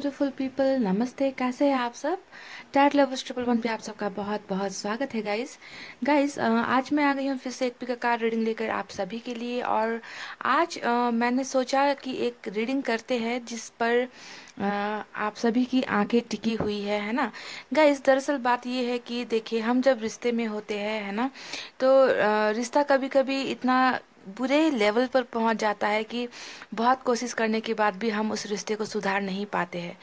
Beautiful people नमस्ते कैसे हैं आप सब टैट लवर्स ट्रिपल वन पे आप सबका बहुत बहुत स्वागत है गाइस गाइस आज मैं आ गई हूँ फिर से एक पिक कार्ड रीडिंग लेकर आप सभी के लिए और आज आ, मैंने सोचा कि एक रीडिंग करते हैं जिस पर आ, आप सभी की आंखें टिकी हुई है है ना गाइस दरअसल बात ये है कि देखिए हम जब रिश्ते में होते हैं है ना तो रिश्ता कभी कभी इतना बुरे लेवल पर पहुंच जाता है कि बहुत कोशिश करने के बाद भी हम उस रिश्ते को सुधार नहीं पाते हैं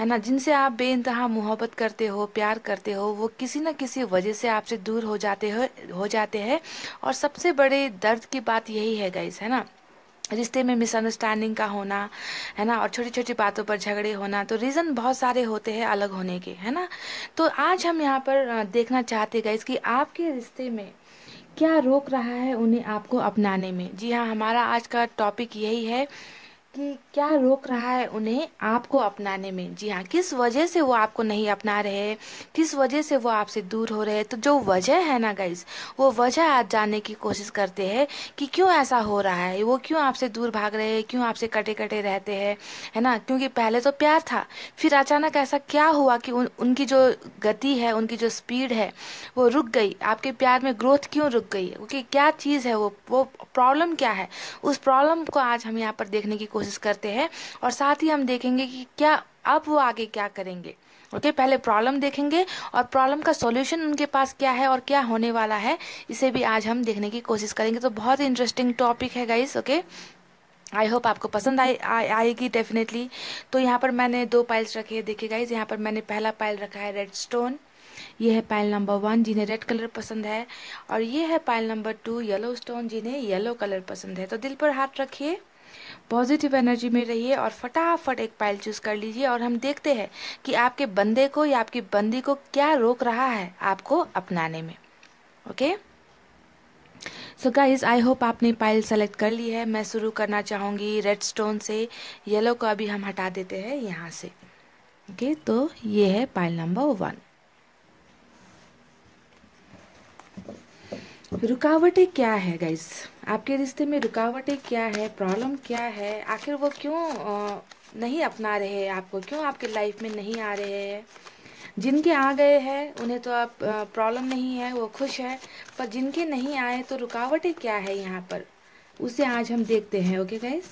है ना जिनसे आप बेानतहा मोहब्बत करते हो प्यार करते हो वो किसी न किसी वजह से आपसे दूर हो जाते हो हो जाते हैं और सबसे बड़े दर्द की बात यही है गाइस है ना रिश्ते में मिसअंडरस्टैंडिंग का होना है ना और छोटी छोटी बातों पर झगड़े होना तो रीज़न बहुत सारे होते हैं अलग होने के है ना तो आज हम यहाँ पर देखना चाहते गए कि आपके रिश्ते में क्या रोक रहा है उन्हें आपको अपनाने में जी हाँ हमारा आज का टॉपिक यही है कि क्या रोक रहा है उन्हें आपको अपनाने में जी हाँ किस वजह से वो आपको नहीं अपना रहे किस वजह से वो आपसे दूर हो रहे हैं तो जो वजह है ना गाइज वो वजह आप जानने की कोशिश करते हैं कि क्यों ऐसा हो रहा है वो क्यों आपसे दूर भाग रहे हैं क्यों आपसे कटे कटे रहते हैं है ना क्योंकि पहले तो प्यार था फिर अचानक ऐसा क्या हुआ कि उन, उनकी जो गति है उनकी जो स्पीड है वो रुक गई आपके प्यार में ग्रोथ क्यों रुक गई क्योंकि क्या चीज़ है वो वो प्रॉब्लम क्या है उस प्रॉब्लम को आज हम यहाँ पर देखने की कोशिश कोशिश करते हैं और साथ ही हम देखेंगे कि क्या अब वो आगे क्या करेंगे ओके okay, पहले प्रॉब्लम देखेंगे और प्रॉब्लम का सॉल्यूशन उनके पास क्या है और क्या होने वाला है इसे भी आज हम देखने की कोशिश करेंगे तो बहुत इंटरेस्टिंग टॉपिक है गाइस ओके आई होप आपको पसंद आए आएगी डेफिनेटली तो यहाँ पर मैंने दो पाइल्स रखे हैं देखिए गाइस यहाँ पर मैंने पहला पाइल रखा है रेड स्टोन ये है पाइल नंबर वन जिन्हें रेड कलर पसंद है और ये है pile number two yellow stone जिन्हें येलो कलर पसंद है तो दिल पर हाथ रखिए पॉजिटिव एनर्जी में रहिए और फटाफट एक पाइल चूज़ कर लीजिए और हम देखते हैं कि आपके बंदे को या आपकी बंदी को क्या रोक रहा है आपको अपनाने में okay so guys I hope आपने पाइल सेलेक्ट कर ली है मैं शुरू करना चाहूँगी रेड स्टोन से येलो को अभी हम हटा देते हैं यहाँ से ओके okay, तो ये है पाइल नंबर वन रुकावटें क्या है गाइज आपके रिश्ते में रुकावटें क्या है प्रॉब्लम क्या है आखिर वो क्यों नहीं अपना रहे हैं आपको क्यों आपके लाइफ में नहीं आ रहे हैं जिनके आ गए हैं उन्हें तो आप प्रॉब्लम नहीं है वो खुश है पर जिनके नहीं आए तो रुकावटें क्या है यहाँ पर उसे आज हम देखते हैं ओके गाइज़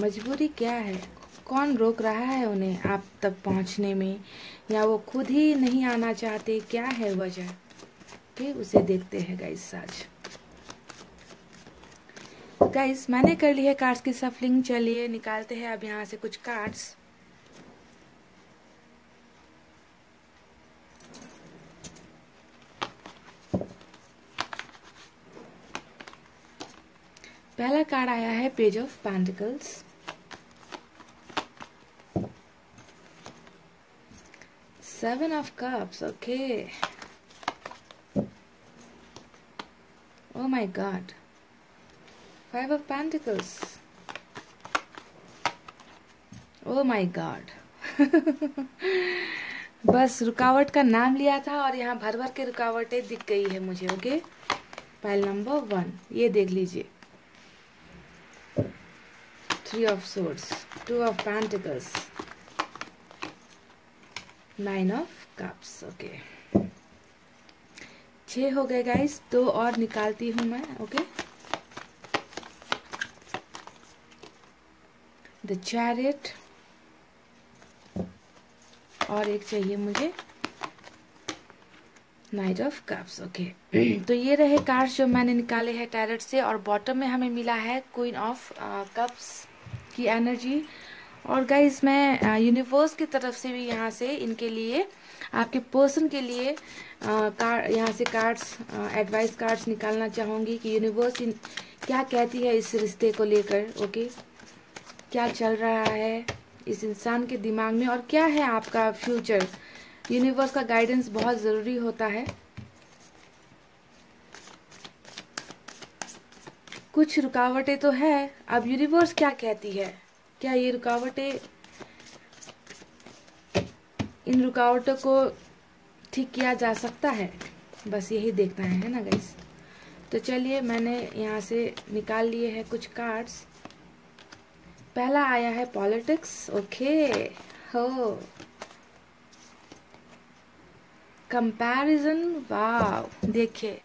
मजबूरी क्या है कौन रोक रहा है उन्हें आप तक पहुंचने में या वो खुद ही नहीं आना चाहते क्या है वजह ओके उसे देखते हैं गाइस आज गाइस मैंने कर ली है कार्ड्स की सफलिंग चलिए निकालते हैं अब यहाँ से कुछ कार्ड्स पहला कार्ड आया है page of pentacles Seven of Cups, okay. Oh my god. Five of Pentacles. Oh my god. बस रुकावट का नाम लिया था और यहाँ भर भर के रुकावटें दिख गई है मुझे okay okay? Pile number one ये देख लीजिए three of swords two of pentacles nine of cups okay छ हो गए गाइस दो और निकालती हूं मैं ओके द चैरिट और एक चाहिए मुझे नाइट ऑफ कप्स ओके तो ये रहे कार्ड्स जो मैंने निकाले हैं टैरेट से और बॉटम में हमें मिला है क्वीन ऑफ कप्स की एनर्जी और गाइज मैं यूनिवर्स uh, की तरफ से भी यहाँ से इनके लिए आपके पर्सन के लिए कार्ड uh, यहाँ से कार्ड्स एडवाइस कार्ड्स निकालना चाहूँगी कि यूनिवर्स क्या कहती है इस रिश्ते को लेकर ओके क्या चल रहा है इस इंसान के दिमाग में और क्या है आपका फ्यूचर यूनिवर्स का गाइडेंस बहुत ज़रूरी होता है कुछ रुकावटें तो है अब यूनिवर्स क्या कहती है क्या ये रुकावटें इन रुकावटों को ठीक किया जा सकता है बस यही देखना है है ना गैस तो चलिए मैंने यहाँ से निकाल लिए हैं कुछ कार्ड्स पहला आया है पॉलिटिक्स ओके हो कंपैरिजन वाव देखिए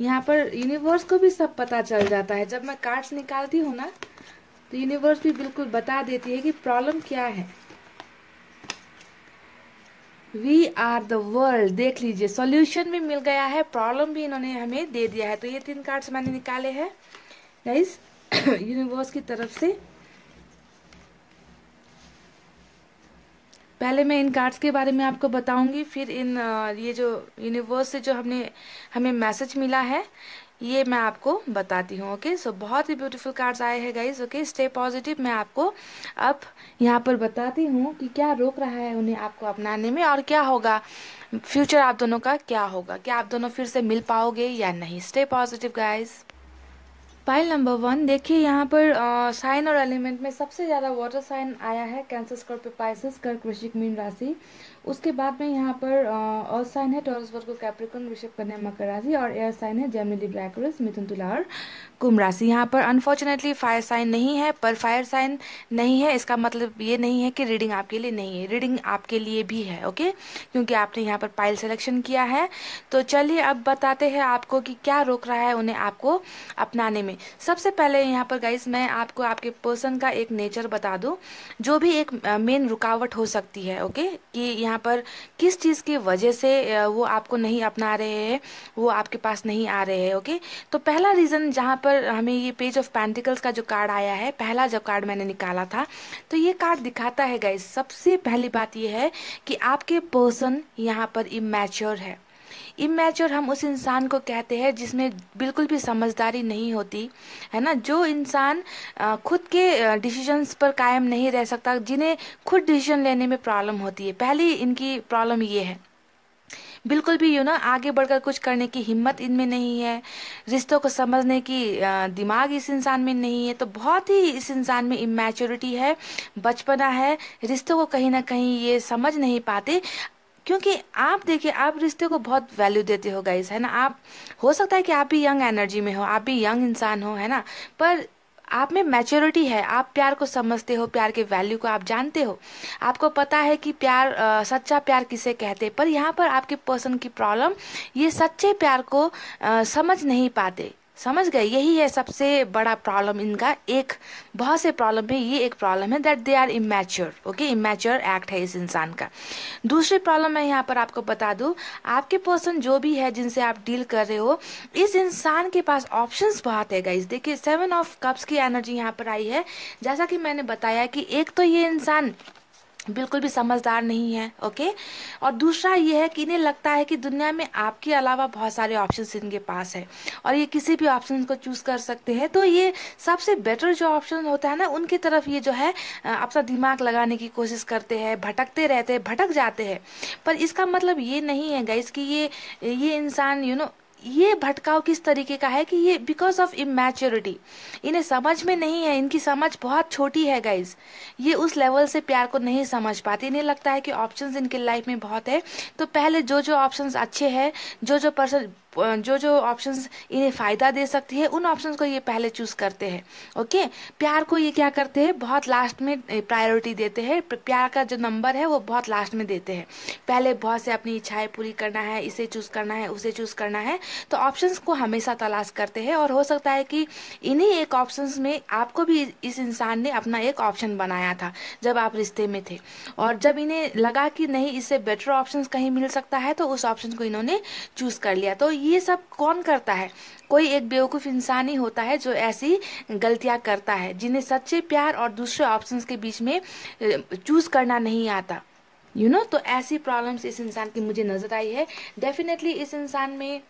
यहाँ पर यूनिवर्स को भी सब पता चल जाता है जब मैं कार्ड्स निकालती हूँ ना तो यूनिवर्स भी बिल्कुल बता देती है कि प्रॉब्लम क्या है वी आर द वर्ल्ड देख लीजिए सॉल्यूशन भी मिल गया है प्रॉब्लम भी इन्होंने हमें दे दिया है तो ये तीन कार्ड्स मैंने निकाले हैं गाइस यूनिवर्स की तरफ से पहले मैं इन कार्ड्स के बारे में आपको बताऊंगी फिर इन ये जो यूनिवर्स से जो हमने हमें मैसेज मिला है ये मैं आपको बताती हूँ ओके सो बहुत ही ब्यूटीफुल कार्ड्स आए हैं गाइज ओके स्टे पॉजिटिव मैं आपको अब यहाँ पर बताती हूँ कि क्या रोक रहा है उन्हें आपको अपनाने में और क्या होगा फ्यूचर आप दोनों का क्या होगा क्या आप दोनों फिर से मिल पाओगे या नहीं stay positive guys pile number one देखिए यहाँ पर साइन और एलिमेंट में सबसे ज़्यादा वाटर साइन आया है कैंसर स्कॉर्पियो पाइसिस कर्क वृश्चिक मीन राशि उसके बाद में यहाँ पर अर्थ साइन है टॉरस वर्गो कैप्रिकन ऋषभ कन्या मकर राशि और एयर साइन है जेमिनी ब्लैकरस मिथुन तुला और कुंभ राशि यहाँ पर अनफॉर्चुनेटली फायर साइन नहीं है पर फायर साइन नहीं है इसका मतलब ये नहीं है कि रीडिंग आपके लिए नहीं है रीडिंग आपके लिए भी है ओके क्योंकि आपने यहाँ पर पाइल सेलेक्शन किया है तो चलिए अब बताते हैं आपको कि क्या रोक रहा है उन्हें आपको अपनाने में सबसे पहले यहाँ पर गाइस मैं आपको आपके पर्सन का एक नेचर बता दूँ जो भी एक मेन रुकावट हो सकती है ओके कि यहाँ यहाँ पर किस चीज़ की वजह से वो आपको नहीं अपना रहे हैं वो आपके पास नहीं आ रहे हैं ओके तो पहला रीज़न जहाँ पर हमें ये पेज ऑफ पैंटिकल्स का जो कार्ड आया है पहला जब कार्ड मैंने निकाला था तो ये कार्ड दिखाता है गाइज सबसे पहली बात ये है कि आपके पर्सन यहाँ पर इमेच्योर है इमेच्योर हम उस इंसान को कहते हैं जिसमें बिल्कुल भी समझदारी नहीं होती है ना जो इंसान खुद के डिसीजंस पर कायम नहीं रह सकता जिन्हें खुद डिसीजन लेने में प्रॉब्लम होती है पहली इनकी प्रॉब्लम ये है बिल्कुल भी यू ना आगे बढ़कर कुछ करने की हिम्मत इनमें नहीं है रिश्तों को समझने की दिमाग इस इंसान में नहीं है तो बहुत ही इस इंसान में इमेच्योरिटी है बचपना है रिश्तों को कहीं ना कहीं ये समझ नहीं पाते क्योंकि आप देखिए आप रिश्ते को बहुत वैल्यू देते हो गाइज है ना आप हो सकता है कि आप भी यंग एनर्जी में हो आप भी यंग इंसान हो है ना पर आप में मैच्योरिटी है आप प्यार को समझते हो प्यार के वैल्यू को आप जानते हो आपको पता है कि प्यार आ, सच्चा प्यार किसे कहते पर यहाँ पर आपके पर्सन की प्रॉब्लम ये सच्चे प्यार को आ, समझ नहीं पाते समझ गए यही है सबसे बड़ा प्रॉब्लम इनका एक बहुत से प्रॉब्लम है ये एक प्रॉब्लम है that they are immature okay immature act है इस इंसान का दूसरी प्रॉब्लम मैं यहाँ पर आपको बता दूँ आपके पर्सन जो भी है जिनसे आप डील कर रहे हो इस इंसान के पास ऑप्शन बहुत है गाइज देखिए सेवन ऑफ कप्स की एनर्जी यहाँ पर आई है जैसा कि मैंने बताया कि एक तो ये इंसान बिल्कुल भी समझदार नहीं है ओके और दूसरा ये है कि इन्हें लगता है कि दुनिया में आपके अलावा बहुत सारे ऑप्शंस इनके पास है और ये किसी भी ऑप्शन को चूज कर सकते हैं तो ये सबसे बेटर जो ऑप्शन होता है ना उनकी तरफ ये जो है अपना दिमाग लगाने की कोशिश करते हैं भटकते रहते हैं भटक जाते हैं पर इसका मतलब ये नहीं है गाइस कि ये ये इंसान यू नो ये भटकाव किस तरीके का है कि ये बिकॉज ऑफ इमेच्योरिटी इन्हें समझ में नहीं है इनकी समझ बहुत छोटी है गाइज ये उस लेवल से प्यार को नहीं समझ पाती इन्हें लगता है कि ऑप्शंस इनके लाइफ में बहुत है तो पहले जो जो ऑप्शंस अच्छे हैं जो जो पर्सन जो जो ऑप्शंस इन्हें फ़ायदा दे सकती है उन ऑप्शंस को ये पहले चूज़ करते हैं ओके प्यार को ये क्या करते हैं बहुत लास्ट में प्रायोरिटी देते हैं प्यार का जो नंबर है वो बहुत लास्ट में देते हैं पहले बहुत से अपनी इच्छाएं पूरी करना है इसे चूज़ करना है उसे चूज़ करना है तो ऑप्शंस को हमेशा तलाश करते हैं और हो सकता है कि इन्हीं एक ऑप्शन में आपको भी इस इंसान ने अपना एक ऑप्शन बनाया था जब आप रिश्ते में थे और जब इन्हें लगा कि नहीं इससे बेटर ऑप्शन कहीं मिल सकता है तो उस ऑप्शन को इन्होंने चूज़ कर लिया तो ये ये सब कौन करता है कोई एक बेवकूफ़ इंसान ही होता है जो ऐसी गलतियाँ करता है जिन्हें सच्चे प्यार और दूसरे ऑप्शंस के बीच में चूज़ करना नहीं आता यू you नो know? तो ऐसी प्रॉब्लम्स इस इंसान की मुझे नज़र आई है डेफिनेटली इस इंसान में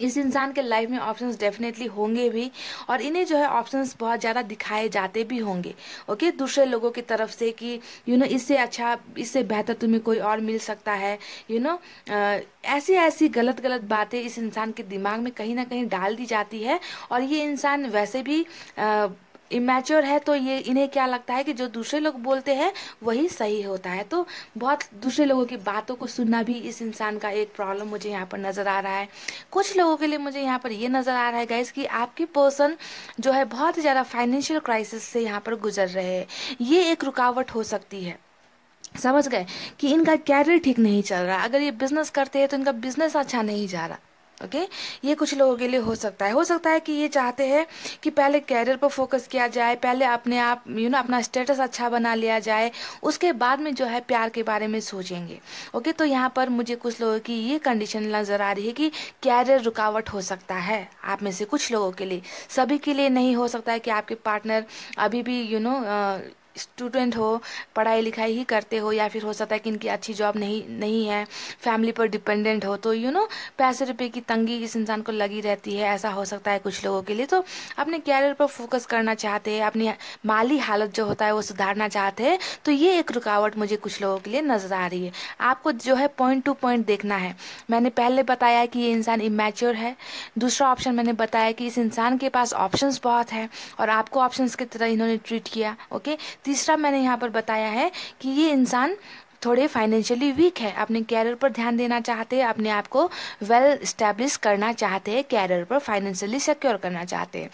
इस इंसान के लाइफ में ऑप्शंस डेफिनेटली होंगे भी और इन्हें जो है ऑप्शंस बहुत ज़्यादा दिखाए जाते भी होंगे ओके दूसरे लोगों की तरफ से कि यू नो इससे अच्छा इससे बेहतर तुम्हें कोई और मिल सकता है यू नो ऐसी ऐसी गलत गलत बातें इस इंसान के दिमाग में कहीं ना कहीं डाल दी जाती है और ये इंसान वैसे भी आ, इमेच्योर है तो ये इन्हें क्या लगता है कि जो दूसरे लोग बोलते हैं वही सही होता है तो बहुत दूसरे लोगों की बातों को सुनना भी इस इंसान का एक प्रॉब्लम मुझे यहाँ पर नज़र आ रहा है कुछ लोगों के लिए मुझे यहाँ पर ये नज़र आ रहा है गैस कि आपकी पर्सन जो है बहुत ही ज़्यादा फाइनेंशियल क्राइसिस से यहाँ पर गुजर रहे हैं ये एक रुकावट हो सकती है समझ गए कि इनका कैरियर ठीक नहीं चल रहा अगर ये बिजनेस करते हैं तो इनका बिजनेस अच्छा नहीं जा रहा ओके ये कुछ लोगों के लिए हो सकता है हो सकता है कि ये चाहते हैं कि पहले कैरियर पर फोकस किया जाए पहले अपने आप यू नो अपना स्टेटस अच्छा बना लिया जाए उसके बाद में जो है प्यार के बारे में सोचेंगे ओके तो यहाँ पर मुझे कुछ लोगों की ये कंडीशन नज़र आ रही है कि कैरियर रुकावट हो सकता है आप में से कुछ लोगों के लिए सभी के लिए नहीं हो सकता है कि आपके पार्टनर अभी भी you you know know, student हो पढ़ाई लिखाई ही करते हो या फिर हो सकता है कि इनकी अच्छी जॉब नहीं नहीं है फैमिली पर डिपेंडेंट हो तो यू नो पैसे रुपये की तंगी इस इंसान को लगी रहती है ऐसा हो सकता है कुछ लोगों के लिए तो अपने कैरियर पर फोकस करना चाहते हैं अपनी माली हालत जो होता है वो सुधारना चाहते हैं तो ये एक रुकावट मुझे कुछ लोगों के लिए नज़र आ रही है आपको जो है पॉइंट टू पॉइंट देखना है मैंने पहले बताया कि ये इंसान इमेच्योर है दूसरा ऑप्शन मैंने बताया कि इस इंसान के पास ऑप्शन बहुत है और आपको ऑप्शन की तरह इन्होंने ट्रीट किया ओके तीसरा मैंने यहाँ पर बताया है कि ये इंसान थोड़े फाइनेंशियली वीक है अपने कैरियर पर ध्यान देना चाहते हैं अपने आप को वेल स्टैब्लिश करना चाहते हैं कैरियर पर फाइनेंशियली सिक्योर करना चाहते हैं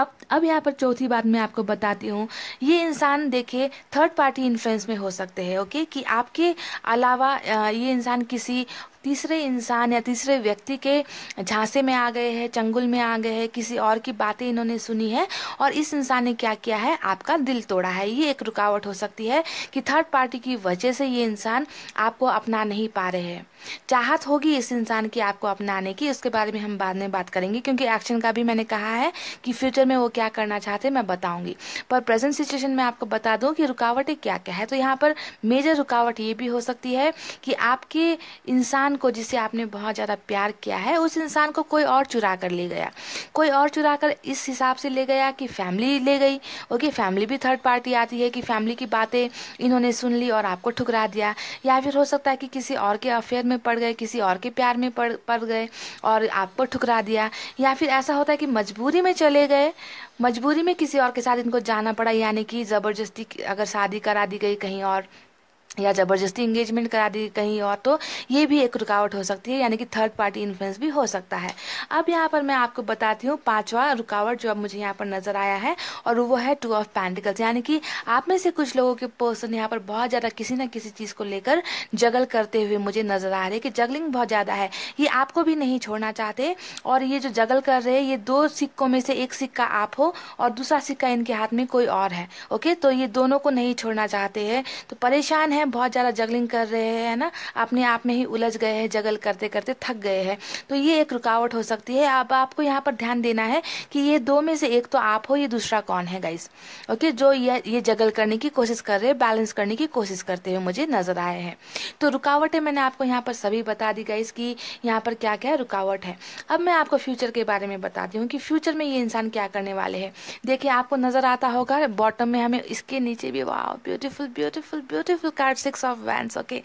अब अब यहाँ पर चौथी बात मैं आपको बताती हूँ ये इंसान देखे थर्ड पार्टी इन्फ्लुएंस में हो सकते हैं ओके कि आपके अलावा ये इंसान किसी तीसरे इंसान या तीसरे व्यक्ति के झांसे में आ गए हैं चंगुल में आ गए हैं किसी और की बातें इन्होंने सुनी है और इस इंसान ने क्या किया है आपका दिल तोड़ा है ये एक रुकावट हो सकती है कि थर्ड पार्टी की वजह से ये इंसान आपको अपना नहीं पा रहे हैं चाहत होगी इस इंसान की आपको अपनाने की उसके बारे में हम बाद में बात करेंगे क्योंकि एक्शन का भी मैंने कहा है कि फ्यूचर में वो क्या करना चाहते हैं मैं बताऊंगी पर प्रेजेंट सिचुएशन में आपको बता दूं कि रुकावटें क्या क्या है तो यहाँ पर मेजर रुकावट ये भी हो सकती है कि आपके इंसान इंसान को जिसे आपने बहुत ज़्यादा प्यार किया है उस इंसान को कोई और चुरा कर ले गया कोई और चुरा कर इस हिसाब से ले गया कि फैमिली ले गई ओके फैमिली भी थर्ड पार्टी आती है कि फैमिली की बातें इन्होंने सुन ली और आपको ठुकरा दिया या फिर हो सकता है कि किसी और के अफेयर में पड़ गए किसी और के प्यार में पड़ पड़ गए और आपको ठुकरा दिया या फिर ऐसा होता है कि मजबूरी में चले गए मजबूरी में किसी और के साथ इनको जाना पड़ा यानी कि ज़बरदस्ती अगर शादी करा दी गई कहीं और या ज़बरदस्ती इंगेजमेंट करा दी कहीं और तो ये भी एक रुकावट हो सकती है यानी कि थर्ड पार्टी इन्फ्लुएंस भी हो सकता है अब यहाँ पर मैं आपको बताती हूँ पांचवा रुकावट जो अब मुझे यहाँ पर नज़र आया है और वो है टू ऑफ पेंटिकल्स यानी कि आप में से कुछ लोगों के पर्सन यहाँ पर बहुत ज़्यादा किसी न किसी चीज़ को लेकर जगल करते हुए मुझे नज़र आ रही है कि जगलिंग बहुत ज़्यादा है ये आपको भी नहीं छोड़ना चाहते और ये जो जगल कर रहे ये दो सिक्कों में से एक सिक्का आप हो और दूसरा सिक्का इनके हाथ में कोई और है ओके तो ये दोनों को नहीं छोड़ना चाहते है तो परेशान है हैं बहुत ज़्यादा जगलिंग कर रहे हैं ना अपने आप में ही उलझ गए हैं जगल करते करते थक गए हैं तो ये एक रुकावट हो सकती है अब आपको यहाँ पर ध्यान देना है कि ये दो में से एक तो आप हो ये दूसरा कौन है गाइस ओके जो ये ये जगल करने की कोशिश कर रहे हैं बैलेंस करने की कोशिश करते हुए मुझे नजर आए हैं तो रुकावटें मैंने आपको यहाँ पर सभी बता दी गाइस कि यहाँ पर क्या क्या रुकावट है अब मैं आपको फ्यूचर के बारे में बताती हूँ कि फ्यूचर में ये इंसान क्या करने वाले हैं देखिए आपको नजर आता होगा बॉटम में हमें इसके नीचे भी वाह beautiful beautiful beautiful car six of wands okay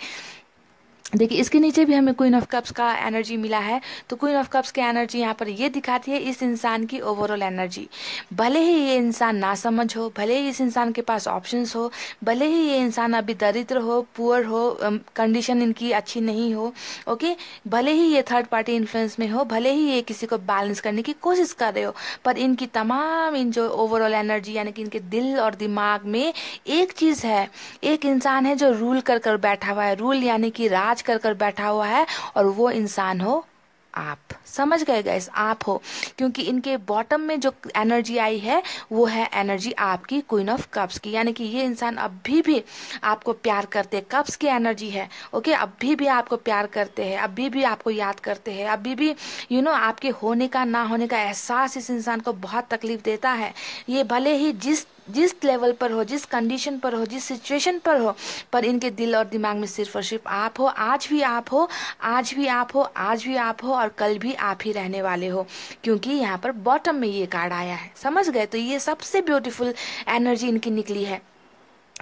देखिए इसके नीचे भी हमें क्वीन ऑफ कप्स का एनर्जी मिला है तो क्वीन ऑफ कप्स की एनर्जी यहाँ पर ये दिखाती है इस इंसान की ओवरऑल एनर्जी भले ही ये इंसान ना समझ हो भले ही इस इंसान के पास ऑप्शंस हो भले ही ये इंसान अभी दरिद्र हो पुअर हो कंडीशन इनकी अच्छी नहीं हो ओके भले ही ये थर्ड पार्टी इन्फ्लुएंस में हो भले ही ये किसी को बैलेंस करने की कोशिश कर रहे हो पर इनकी तमाम इन जो ओवरऑल एनर्जी यानी कि इनके दिल और दिमाग में एक चीज़ है एक इंसान है जो रूल कर कर बैठा हुआ है रूल यानी कि राज कर कर बैठा हुआ है और वो इंसान हो आप समझ गए गाइस आप हो क्योंकि इनके बॉटम में जो एनर्जी आई है वो है एनर्जी आपकी क्वीन ऑफ कप्स की यानी कि ये इंसान अभी भी आपको प्यार करते हैं कप्स की एनर्जी है ओके अभी भी आपको प्यार करते हैं अभी भी आपको याद करते हैं अभी भी यू you नो know, आपके होने का ना होने का एहसास इस इंसान को बहुत तकलीफ देता है ये भले ही जिस जिस लेवल पर हो जिस कंडीशन पर हो जिस सिचुएशन पर हो पर इनके दिल और दिमाग में सिर्फ और सिर्फ आप हो आज भी आप हो आज भी आप हो आज भी आप हो और कल भी आप ही रहने वाले हो क्योंकि यहाँ पर बॉटम में ये कार्ड आया है समझ गए तो ये सबसे ब्यूटीफुल एनर्जी इनकी निकली है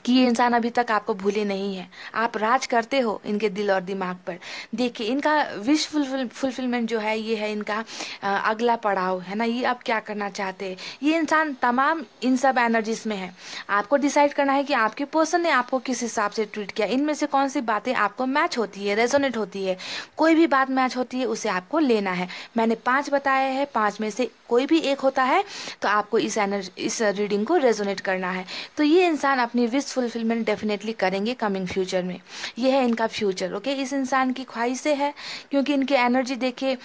कि ये इंसान अभी तक आपको भूले नहीं है आप राज करते हो इनके दिल और दिमाग पर देखिए इनका विश फुलफिलमेंट जो है ये है इनका अगला पड़ाव है ना ये आप क्या करना चाहते हैं ये इंसान तमाम इन सब एनर्जीज में है आपको डिसाइड करना है कि आपके पर्सन ने आपको किस हिसाब से ट्रीट किया इनमें से कौन सी बातें आपको मैच होती है रेजोनेट होती है कोई भी बात मैच होती है उसे आपको लेना है मैंने पाँच बताया है पाँच में से कोई भी एक होता है तो आपको इस एनर्जी इस रीडिंग को रेजोनेट करना है तो ये इंसान अपनी विश फुलफिलमेंट डेफिनेटली करेंगे कमिंग फ्यूचर में ये है इनका फ्यूचर ओके इस इंसान की ख्वाहिशें है क्योंकि इनकी एनर्जी देखिए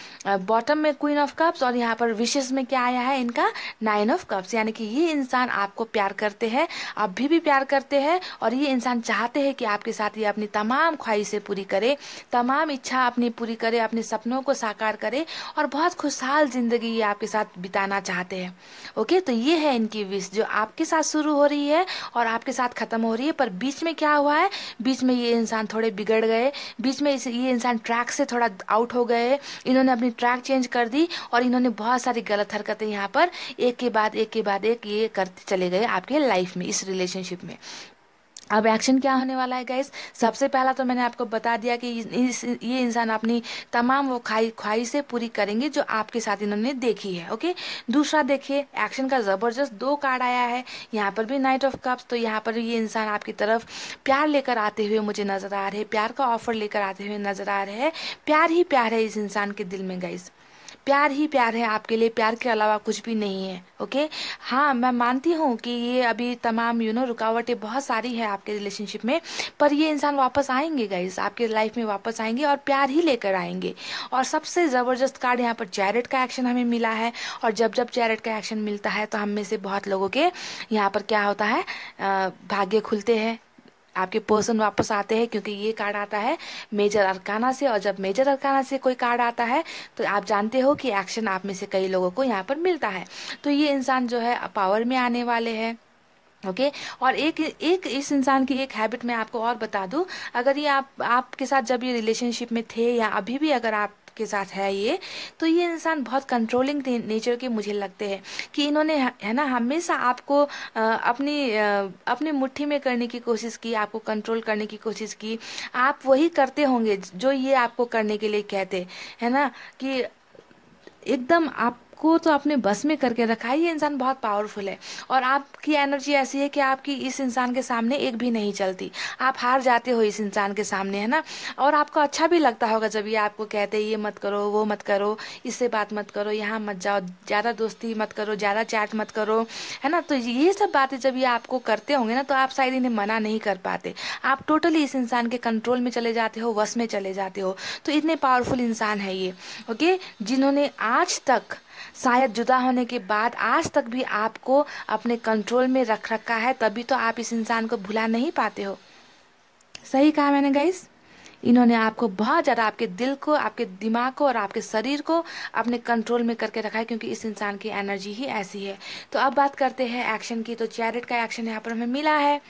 बॉटम में क्वीन ऑफ कप्स और यहाँ पर विशेष में क्या आया है इनका नाइन ऑफ कप्स यानी कि ये इंसान आपको प्यार करते हैं अभी भी प्यार करते हैं और ये इंसान चाहते हैं कि आपके साथ ये अपनी तमाम ख्वाहिशें पूरी करे तमाम इच्छा अपनी पूरी करे अपने सपनों को साकार करे और बहुत खुशहाल ज़िंदगी ये आपके साथ साथ बिताना चाहते हैं ओके तो ये है इनकी विश जो आपके साथ शुरू हो रही है और आपके साथ ख़त्म हो रही है पर बीच में क्या हुआ है बीच में ये इंसान थोड़े बिगड़ गए बीच में ये इंसान ट्रैक से थोड़ा आउट हो गए इन्होंने अपनी ट्रैक चेंज कर दी और इन्होंने बहुत सारी गलत हरकतें यहाँ पर एक के बाद एक के बाद एक ये करते चले गए आपके लाइफ में इस रिलेशनशिप में अब एक्शन क्या होने वाला है गैस सबसे पहला तो मैंने आपको बता दिया कि इस ये इंसान अपनी तमाम वो खाई ख्वाहिशें पूरी करेंगे जो आपके साथ इन्होंने देखी है ओके दूसरा देखिए एक्शन का ज़बरदस्त दो कार्ड आया है यहाँ पर भी नाइट ऑफ कप्स तो यहाँ पर ये इंसान आपकी तरफ प्यार लेकर आते हुए मुझे नज़र आ रहे प्यार का ऑफर लेकर आते हुए नज़र आ रहे है प्यार ही प्यार है इस इंसान के दिल में गैस प्यार ही प्यार है आपके लिए प्यार के अलावा कुछ भी नहीं है ओके हाँ मैं मानती हूँ कि ये अभी तमाम यू नो रुकावटें बहुत सारी है आपके रिलेशनशिप में पर ये इंसान वापस आएंगे गाइज आपके लाइफ में वापस आएंगे और प्यार ही लेकर आएंगे और सबसे ज़बरदस्त कार्ड यहाँ पर चैरेट का एक्शन हमें मिला है और जब जब चैरेट का एक्शन मिलता है तो हम में से बहुत लोगों के यहाँ पर क्या होता है भाग्य खुलते हैं आपके पर्सन वापस आते हैं क्योंकि ये कार्ड आता है मेजर अरकाना से और जब मेजर अरकाना से कोई कार्ड आता है तो आप जानते हो कि एक्शन आप में से कई लोगों को यहाँ पर मिलता है तो ये इंसान जो है पावर में आने वाले हैं ओके okay? और एक एक इस इंसान की एक हैबिट मैं आपको और बता दूं अगर ये आप आपके साथ जब ये रिलेशनशिप में थे या अभी भी अगर आप के साथ है ये तो ये इंसान बहुत कंट्रोलिंग नेचर के मुझे लगते हैं कि इन्होंने है ना हमेशा आपको अपनी अपनी मुट्ठी में करने की कोशिश की आपको कंट्रोल करने की कोशिश की आप वही करते होंगे जो ये आपको करने के लिए कहते है ना कि एकदम आप को तो अपने बस में करके रखा है ये इंसान बहुत पावरफुल है और आपकी एनर्जी ऐसी है कि आपकी इस इंसान के सामने एक भी नहीं चलती आप हार जाते हो इस इंसान के सामने है ना और आपको अच्छा भी लगता होगा जब ये आपको कहते ये मत करो वो मत करो इससे बात मत करो यहाँ मत जाओ ज़्यादा दोस्ती मत करो ज़्यादा चैट मत करो है ना तो ये सब बातें जब ये आपको करते होंगे ना तो आप शायद इन्हें मना नहीं कर पाते आप टोटली इस इंसान के कंट्रोल में चले जाते हो वश में चले जाते हो तो इतने पावरफुल इंसान है ये ओके जिन्होंने आज तक शायद जुदा होने के बाद आज तक भी आपको अपने कंट्रोल में रख रखा है तभी तो आप इस इंसान को भुला नहीं पाते हो सही कहा मैंने गाइस इन्होंने आपको बहुत ज़्यादा आपके दिल को आपके दिमाग को और आपके शरीर को अपने कंट्रोल में करके रखा है क्योंकि इस इंसान की एनर्जी ही ऐसी है तो अब बात करते हैं एक्शन की तो चैरिट का एक्शन यहाँ पर हमें मिला है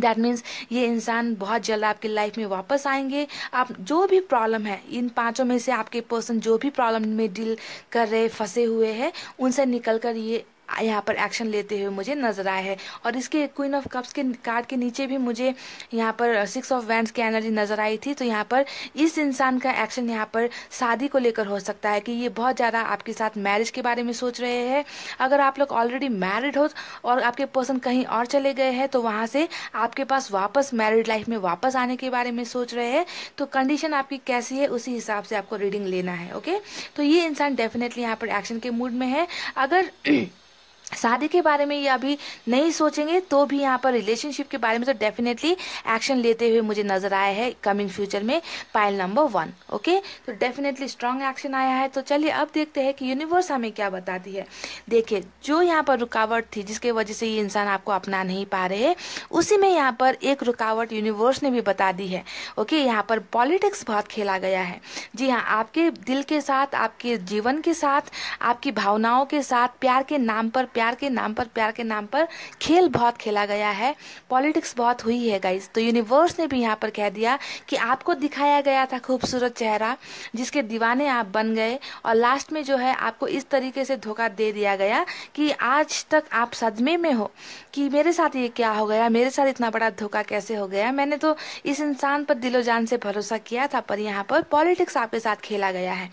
दैट मीन्स ये इंसान बहुत जल्द आपकी लाइफ में वापस आएंगे आप जो भी प्रॉब्लम है इन पांचों में से आपके पर्सन जो भी प्रॉब्लम में डील कर रहे फंसे हुए हैं उनसे निकल कर ये यहाँ पर एक्शन लेते हुए मुझे नजर आए हैं और इसके क्वीन ऑफ कप्स के कार्ड के नीचे भी मुझे यहाँ पर सिक्स ऑफ वैंड्स की एनर्जी नजर आई थी तो यहाँ पर इस इंसान का एक्शन यहाँ पर शादी को लेकर हो सकता है कि ये बहुत ज़्यादा आपके साथ मैरिज के बारे में सोच रहे हैं अगर आप लोग ऑलरेडी मैरिड हो और आपके पर्सन कहीं और चले गए हैं तो वहाँ से आपके पास वापस मैरिड लाइफ में वापस आने के बारे में सोच रहे हैं तो कंडीशन आपकी कैसी है उसी हिसाब से आपको रीडिंग लेना है ओके तो ये इंसान डेफिनेटली यहाँ पर एक्शन के मूड में है अगर शादी के बारे में ये अभी नहीं सोचेंगे तो भी यहाँ पर रिलेशनशिप के बारे में तो डेफिनेटली एक्शन लेते हुए मुझे नजर आया है कमिंग फ्यूचर में पाइल नंबर वन ओके तो डेफिनेटली स्ट्रांग एक्शन आया है तो चलिए अब देखते हैं कि यूनिवर्स हमें क्या बताती है देखिए जो यहाँ पर रुकावट थी जिसके वजह से ये इंसान आपको अपना नहीं पा रहे है उसी में यहाँ पर एक रुकावट यूनिवर्स ने भी बता दी है ओके यहाँ पर पॉलिटिक्स बहुत खेला गया है जी हाँ आपके दिल के साथ आपके जीवन के साथ आपकी भावनाओं के साथ प्यार के नाम पर प्यार प्यार के नाम पर प्यार के नाम पर खेल बहुत खेला गया है पॉलिटिक्स बहुत हुई है गाइज तो यूनिवर्स ने भी यहाँ पर कह दिया कि आपको दिखाया गया था खूबसूरत चेहरा जिसके दीवाने आप बन गए और लास्ट में जो है आपको इस तरीके से धोखा दे दिया गया कि आज तक आप सदमे में हो कि मेरे साथ ये क्या हो गया मेरे साथ इतना बड़ा धोखा कैसे हो गया मैंने तो इस इंसान पर दिलो जान से भरोसा किया था पर यहाँ पर पॉलिटिक्स आपके साथ खेला गया है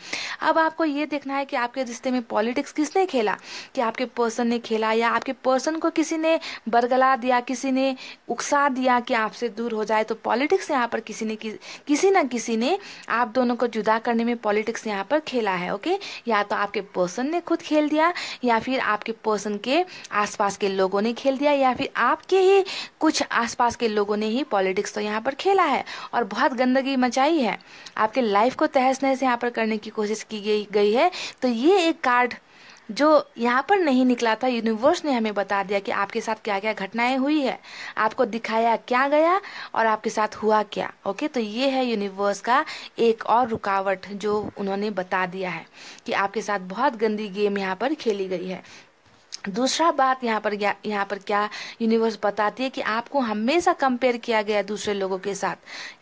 अब आपको ये देखना है कि आपके रिश्ते में पॉलिटिक्स किसने खेला कि आपके पर्सन ने नहीं खेला या आपके पर्सन को किसी ने बरगला दिया किसी ने उकसा दिया कि आपसे दूर हो जाए तो पॉलिटिक्स यहाँ पर किसी ने कि, किसी ना किसी ने आप दोनों को जुदा करने में पॉलिटिक्स यहाँ पर खेला है ओके या तो आपके पर्सन ने खुद खेल दिया या फिर आपके पर्सन के आसपास के लोगों ने खेल दिया या फिर आपके ही कुछ आसपास के लोगों ने ही पॉलिटिक्स तो यहाँ पर खेला है और बहुत गंदगी मचाई है आपके लाइफ को तहस नहस यहाँ पर करने की कोशिश की गई गई है तो ये एक कार्ड जो यहाँ पर नहीं निकला था यूनिवर्स ने हमें बता दिया कि आपके साथ क्या क्या घटनाएं हुई है आपको दिखाया क्या गया और आपके साथ हुआ क्या ओके तो ये है यूनिवर्स का एक और रुकावट जो उन्होंने बता दिया है कि आपके साथ बहुत गंदी गेम यहाँ पर खेली गई है दूसरा बात यहाँ पर यहाँ पर क्या यूनिवर्स बताती है कि आपको हमेशा कंपेयर किया गया दूसरे लोगों के साथ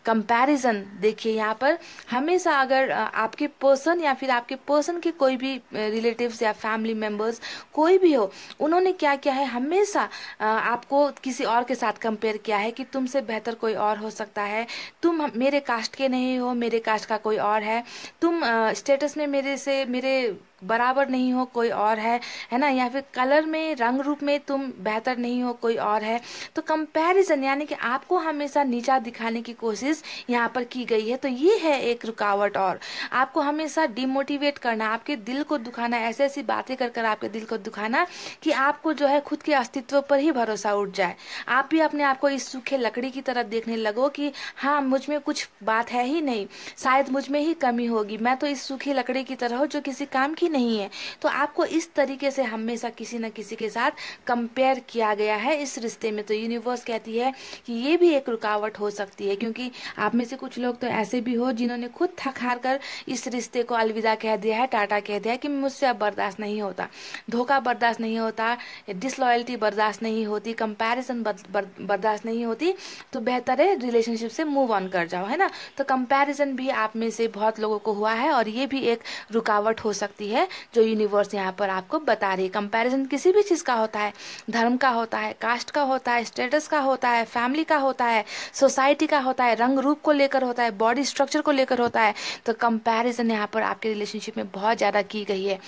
कंपैरिजन देखिए यहाँ पर हमेशा अगर आपके पर्सन या फिर आपके पर्सन के कोई भी रिलेटिव्स या फैमिली मेम्बर्स कोई भी हो उन्होंने क्या किया है हमेशा आपको किसी और के साथ कंपेयर किया है कि तुमसे बेहतर कोई और हो सकता है तुम मेरे कास्ट के नहीं हो मेरे कास्ट का कोई और है तुम स्टेटस में मेरे से मेरे बराबर नहीं हो कोई और है है ना या फिर कलर में रंग रूप में तुम बेहतर नहीं हो कोई और है तो कंपैरिजन यानी कि आपको हमेशा नीचा दिखाने की कोशिश यहाँ पर की गई है तो ये है एक रुकावट और आपको हमेशा डिमोटिवेट करना आपके दिल को दुखाना ऐसे ऐसी बातें कर कर आपके दिल को दुखाना कि आपको जो है खुद के अस्तित्व पर ही भरोसा उठ जाए आप भी अपने आप को इस सूखे लकड़ी की तरफ देखने लगो कि हाँ मुझ में कुछ बात है ही नहीं शायद मुझ में ही कमी होगी मैं तो इस सूखी लकड़ी की तरह जो किसी काम की ही नहीं है तो आपको इस तरीके से हमेशा किसी न किसी के साथ कंपेयर किया गया है इस रिश्ते में तो यूनिवर्स कहती है कि ये भी एक रुकावट हो सकती है क्योंकि आप में से कुछ लोग तो ऐसे भी हो जिन्होंने खुद थक हार कर इस रिश्ते को अलविदा कह दिया है टाटा कह दिया है कि मुझसे अब बर्दाश्त नहीं होता धोखा बर्दाश्त नहीं होता डिसलॉयल्टी बर्दाश्त नहीं होती कंपेरिजन बर्दाश्त नहीं होती तो बेहतर है रिलेशनशिप से मूव ऑन कर जाओ है ना तो कंपेरिजन भी आप में से बहुत लोगों को हुआ है और ये भी एक रुकावट हो सकती है है जो यूनिवर्स यहाँ पर आपको बता रही है कंपैरिजन किसी भी चीज़ का होता है धर्म का होता है कास्ट का होता है स्टेटस का होता है फैमिली का होता है सोसाइटी का होता है रंग रूप को लेकर होता है बॉडी स्ट्रक्चर को लेकर होता है तो कंपेरिजन यहाँ पर आपके रिलेशनशिप में बहुत ज़्यादा की गई है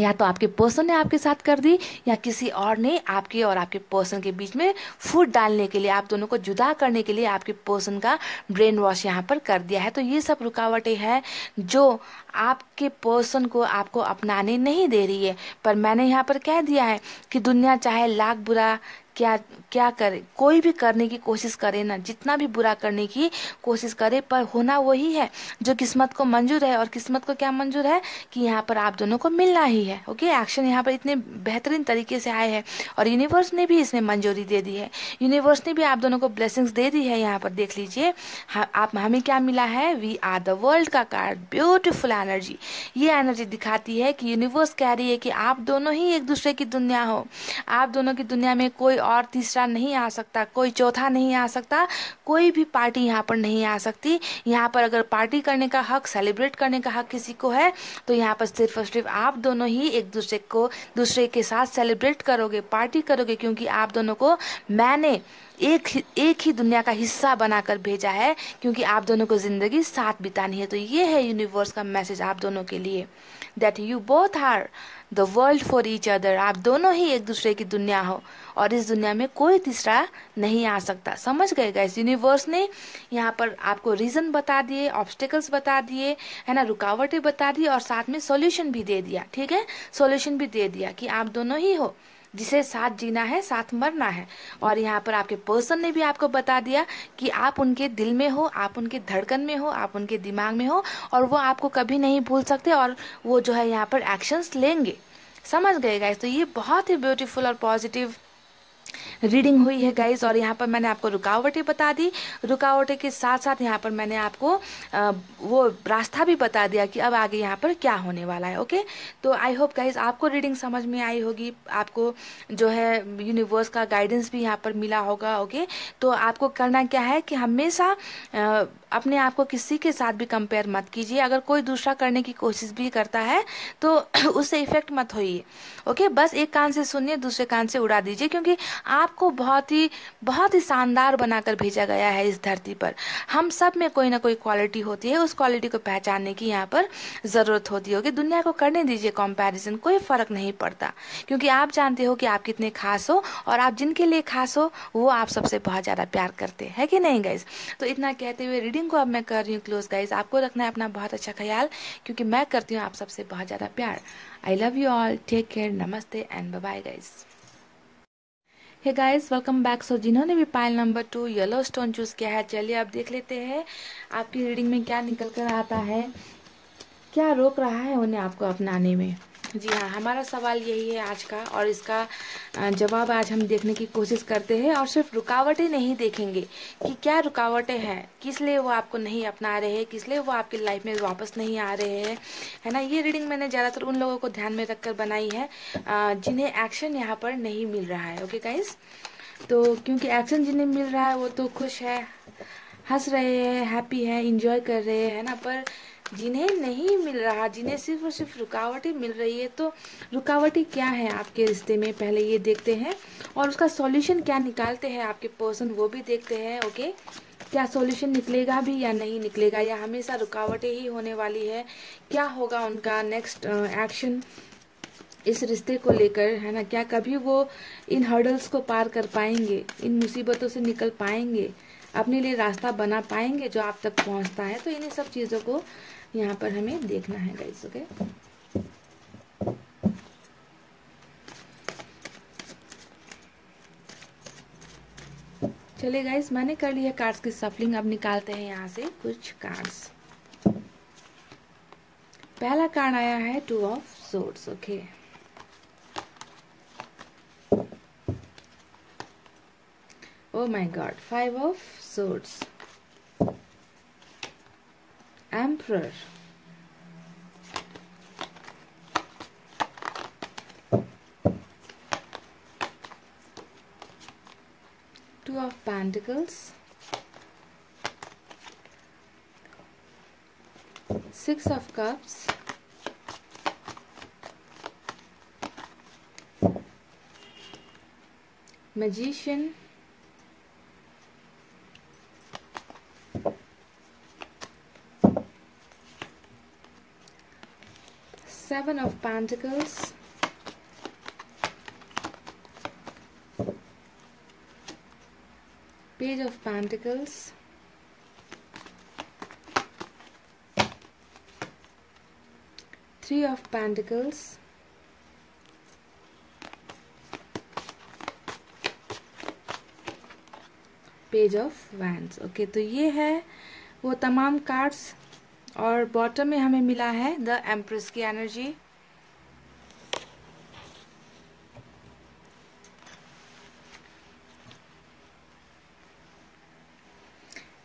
या तो आपके पर्सन ने आपके साथ कर दी या किसी और ने आपके और आपके पर्सन के बीच में फूट डालने के लिए आप दोनों को जुदा करने के लिए आपके पर्सन का ब्रेन वॉश यहाँ पर कर दिया है तो ये सब रुकावटें हैं जो आपके पर्सन को आपको अपनाने नहीं दे रही है पर मैंने यहाँ पर कह दिया है कि दुनिया चाहे लाख बुरा क्या क्या करे कोई भी करने की कोशिश करे ना जितना भी बुरा करने की कोशिश करे पर होना वही है जो किस्मत को मंजूर है और किस्मत को क्या मंजूर है कि यहाँ पर आप दोनों को मिलना ही है ओके एक्शन यहाँ पर इतने बेहतरीन तरीके से आए हैं और यूनिवर्स ने भी इसमें मंजूरी दे दी है यूनिवर्स ने भी आप दोनों को ब्लेसिंग्स दे दी है यहाँ पर देख लीजिए आप हमें क्या मिला है वी आर द वर्ल्ड का कार्ड ब्यूटिफुल एनर्जी ये एनर्जी दिखाती है कि यूनिवर्स कह रही है कि आप दोनों ही एक दूसरे की दुनिया हो आप दोनों की दुनिया में कोई और तीसरा नहीं आ सकता कोई चौथा नहीं आ सकता कोई भी पार्टी यहाँ पर नहीं आ सकती यहाँ पर अगर पार्टी करने का हक सेलिब्रेट करने का हक किसी को है तो यहाँ पर सिर्फ और सिर्फ आप दोनों ही एक दूसरे को दूसरे के साथ सेलिब्रेट करोगे पार्टी करोगे क्योंकि आप दोनों को मैंने एक एक ही दुनिया का हिस्सा बनाकर भेजा है क्योंकि आप दोनों को ज़िंदगी साथ बितानी है तो ये है यूनिवर्स का मैसेज आप दोनों के लिए that you both are the world for each other आप दोनों ही एक दूसरे की दुनिया हो और इस दुनिया में कोई तीसरा नहीं आ सकता समझ गए इस यूनिवर्स ने यहाँ पर आपको रीज़न बता दिए ऑब्स्टिकल्स बता दिए है ना रुकावटें बता दी और साथ में सोल्यूशन भी दे दिया ठीक है सोल्यूशन भी दे दिया कि आप दोनों ही हो जिसे साथ जीना है साथ मरना है और यहाँ पर आपके पर्सन ने भी आपको बता दिया कि आप उनके दिल में हो आप उनके धड़कन में हो आप उनके दिमाग में हो और वो आपको कभी नहीं भूल सकते और वो जो है यहाँ पर एक्शंस लेंगे समझ गए गाइस तो ये बहुत ही ब्यूटीफुल और पॉजिटिव रीडिंग हुई है गाइज और यहाँ पर मैंने आपको रुकावटें बता दी रुकावटें के साथ साथ यहाँ पर मैंने आपको वो रास्ता भी बता दिया कि अब आगे यहाँ पर क्या होने वाला है ओके तो आई होप गाइज आपको रीडिंग समझ में आई होगी आपको जो है यूनिवर्स का गाइडेंस भी यहाँ पर मिला होगा ओके तो आपको करना क्या है कि हमेशा अपने आप को किसी के साथ भी कंपेयर मत कीजिए अगर कोई दूसरा करने की कोशिश भी करता है तो उससे इफेक्ट मत होइए ओके बस एक कान से सुनिए दूसरे कान से उड़ा दीजिए क्योंकि आपको बहुत ही बहुत ही शानदार बनाकर भेजा गया है इस धरती पर हम सब में कोई ना कोई क्वालिटी होती है उस क्वालिटी को पहचानने की यहाँ पर ज़रूरत होती होगी दुनिया को करने दीजिए कंपैरिजन कोई फ़र्क नहीं पड़ता क्योंकि आप जानते हो कि आप कितने खास हो और आप जिनके लिए खास हो वो आप सबसे बहुत ज़्यादा प्यार करते हैं कि नहीं गाइज तो इतना कहते हुए रीडिंग रिकॉर्डिंग को अब मैं कर रही हूँ क्लोज गाइज आपको रखना है अपना बहुत अच्छा ख्याल क्योंकि मैं करती हूँ आप सबसे बहुत ज़्यादा प्यार I love you all take care नमस्ते and bye guys hey guys welcome back so जिन्होंने भी pile number two yellow stone choose किया है चलिए अब देख लेते हैं आपकी रीडिंग में क्या निकल कर आता है क्या रोक रहा है उन्हें आपको अपनाने में जी हाँ हमारा सवाल यही है आज का और इसका जवाब आज हम देखने की कोशिश करते हैं और सिर्फ रुकावटें नहीं देखेंगे कि क्या रुकावटें हैं किस लिए वो आपको नहीं अपना रहे हैं किस लिए वो आपकी लाइफ में वापस नहीं आ रहे हैं है ना ये रीडिंग मैंने ज़्यादातर उन लोगों को ध्यान में रखकर बनाई है जिन्हें एक्शन यहाँ पर नहीं मिल रहा है ओके गाइज तो क्योंकि एक्शन जिन्हें मिल रहा है वो तो खुश है हंस रहे हैं हैप्पी है इंजॉय कर रहे हैं ना पर जिन्हें नहीं मिल रहा जिन्हें सिर्फ और सिर्फ रुकावटें मिल रही है तो रुकावटें क्या हैं आपके रिश्ते में पहले ये देखते हैं और उसका सॉल्यूशन क्या निकालते हैं आपके पर्सन वो भी देखते हैं ओके क्या सॉल्यूशन निकलेगा भी या नहीं निकलेगा या हमेशा रुकावटें ही होने वाली है क्या होगा उनका नेक्स्ट एक्शन इस रिश्ते को लेकर है ना क्या कभी वो इन हर्डल्स को पार कर पाएंगे इन मुसीबतों से निकल पाएंगे अपने लिए रास्ता बना पाएंगे जो आप तक पहुंचता है तो इन्हीं सब चीज़ों को यहाँ पर हमें देखना है गाइस ओके चले गाइस मैंने कर लिया कार्ड्स की सफलिंग अब निकालते हैं यहाँ से कुछ कार्ड्स पहला कार्ड आया है two of swords okay oh my god five of swords emperor. Two of Pentacles. Six of Cups. Magician. seven of pentacles page of pentacles three of pentacles page of wands okay तो ये है वो तमाम cards और bottom में हमें मिला है द एम्प्रेस की एनर्जी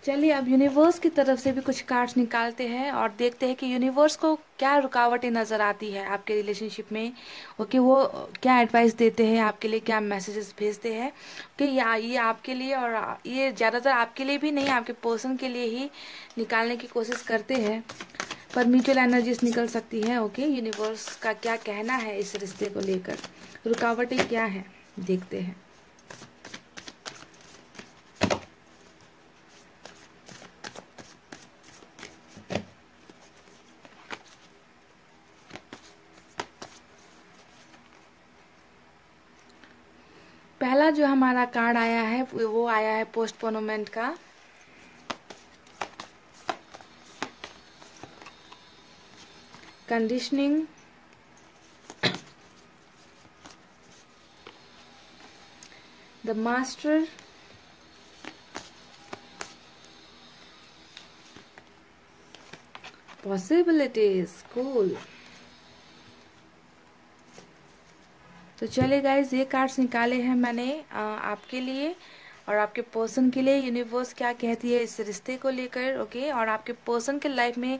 चलिए अब यूनिवर्स की तरफ से भी कुछ कार्ड्स निकालते हैं और देखते हैं कि यूनिवर्स को क्या रुकावटें नज़र आती है आपके रिलेशनशिप में ओके वो क्या एडवाइस देते हैं आपके लिए क्या मैसेजेस भेजते हैं कि या ये आपके लिए और ये ज़्यादातर आपके लिए भी नहीं आपके पर्सन के लिए ही निकालने की कोशिश करते हैं पर म्यूचुअल एनर्जीज निकल सकती है ओके यूनिवर्स का क्या कहना है इस रिश्ते को लेकर रुकावटें क्या हैं देखते हैं जो हमारा कार्ड आया है वो आया है पोस्टपोनमेंट का conditioning master master possibilities cool तो चले गाइज ये कार्ड्स निकाले हैं मैंने आपके लिए और आपके पर्सन के लिए यूनिवर्स क्या कहती है इस रिश्ते को लेकर ओके और आपके पर्सन के लाइफ में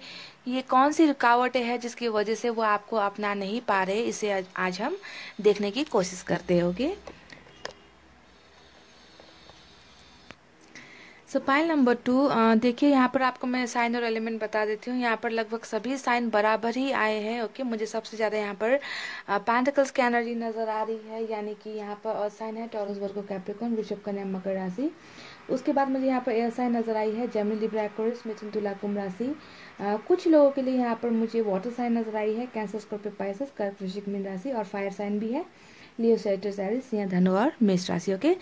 ये कौन सी रुकावटें हैं जिसकी वजह से वो आपको अपना नहीं पा रहे इसे आज हम देखने की कोशिश करते हैं okay so pile number two देखिए यहाँ पर आपको मैं साइन और एलिमेंट बता देती हूँ यहाँ पर लगभग सभी साइन बराबर ही आए हैं ओके मुझे सबसे ज़्यादा यहाँ पर पैंटिकल्स की एनर्जी नज़र आ रही है यानी कि यहाँ पर साइन है टॉरस वर्गो कैप्रिकॉन ऋषभ कन्या मकर राशि उसके बाद मुझे यहाँ पर एयर साइन नज़र आई है जेमिनी लिब्रा एक्वेरियस मिथुन तुला कुंभ राशि uh, कुछ लोगों के लिए यहाँ पर मुझे वाटर साइन नज़र आई है कैंसर स्कॉर्पियो पाइसिस कर्क वृश्चिक मीन राशि और फायर साइन भी है लियो सेटर्स एरिस या धनु और मेष राशि ओके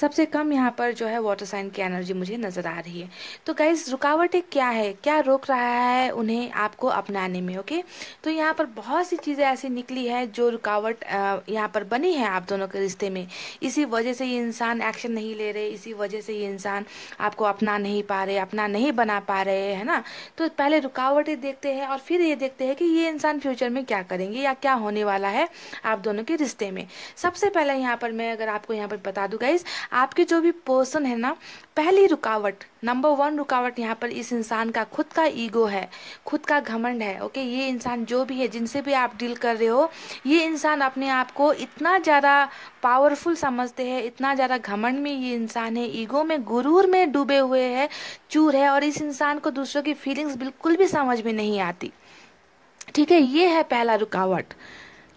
सबसे कम यहाँ पर जो है वाटर साइन की एनर्जी मुझे नज़र आ रही है तो गाइज रुकावटें क्या है क्या रोक रहा है उन्हें आपको अपनाने में ओके तो यहाँ पर बहुत सी चीज़ें ऐसी निकली है जो रुकावट यहाँ पर बनी है आप दोनों के रिश्ते में इसी वजह से ये इंसान एक्शन नहीं ले रहे इसी वजह से ये इंसान आपको अपना नहीं पा रहे अपना नहीं बना पा रहे है ना तो पहले रुकावटें देखते हैं और फिर ये देखते हैं कि ये इंसान फ्यूचर में क्या करेंगे या क्या होने वाला है आप दोनों के रिश्ते में सबसे पहले यहाँ पर मैं अगर आपको यहाँ पर बता दूँ गाइज आपके जो भी पर्सन है ना पहली रुकावट नंबर वन रुकावट यहाँ पर इस इंसान का खुद का ईगो है खुद का घमंड है ओके ये इंसान जो भी है जिनसे भी आप डील कर रहे हो ये इंसान अपने आप को इतना ज़्यादा पावरफुल समझते हैं इतना ज़्यादा घमंड में ये इंसान है ईगो में गुरूर में डूबे हुए है चूर है और इस इंसान को दूसरों की फीलिंग्स बिल्कुल भी समझ में नहीं आती ठीक है ये है पहला रुकावट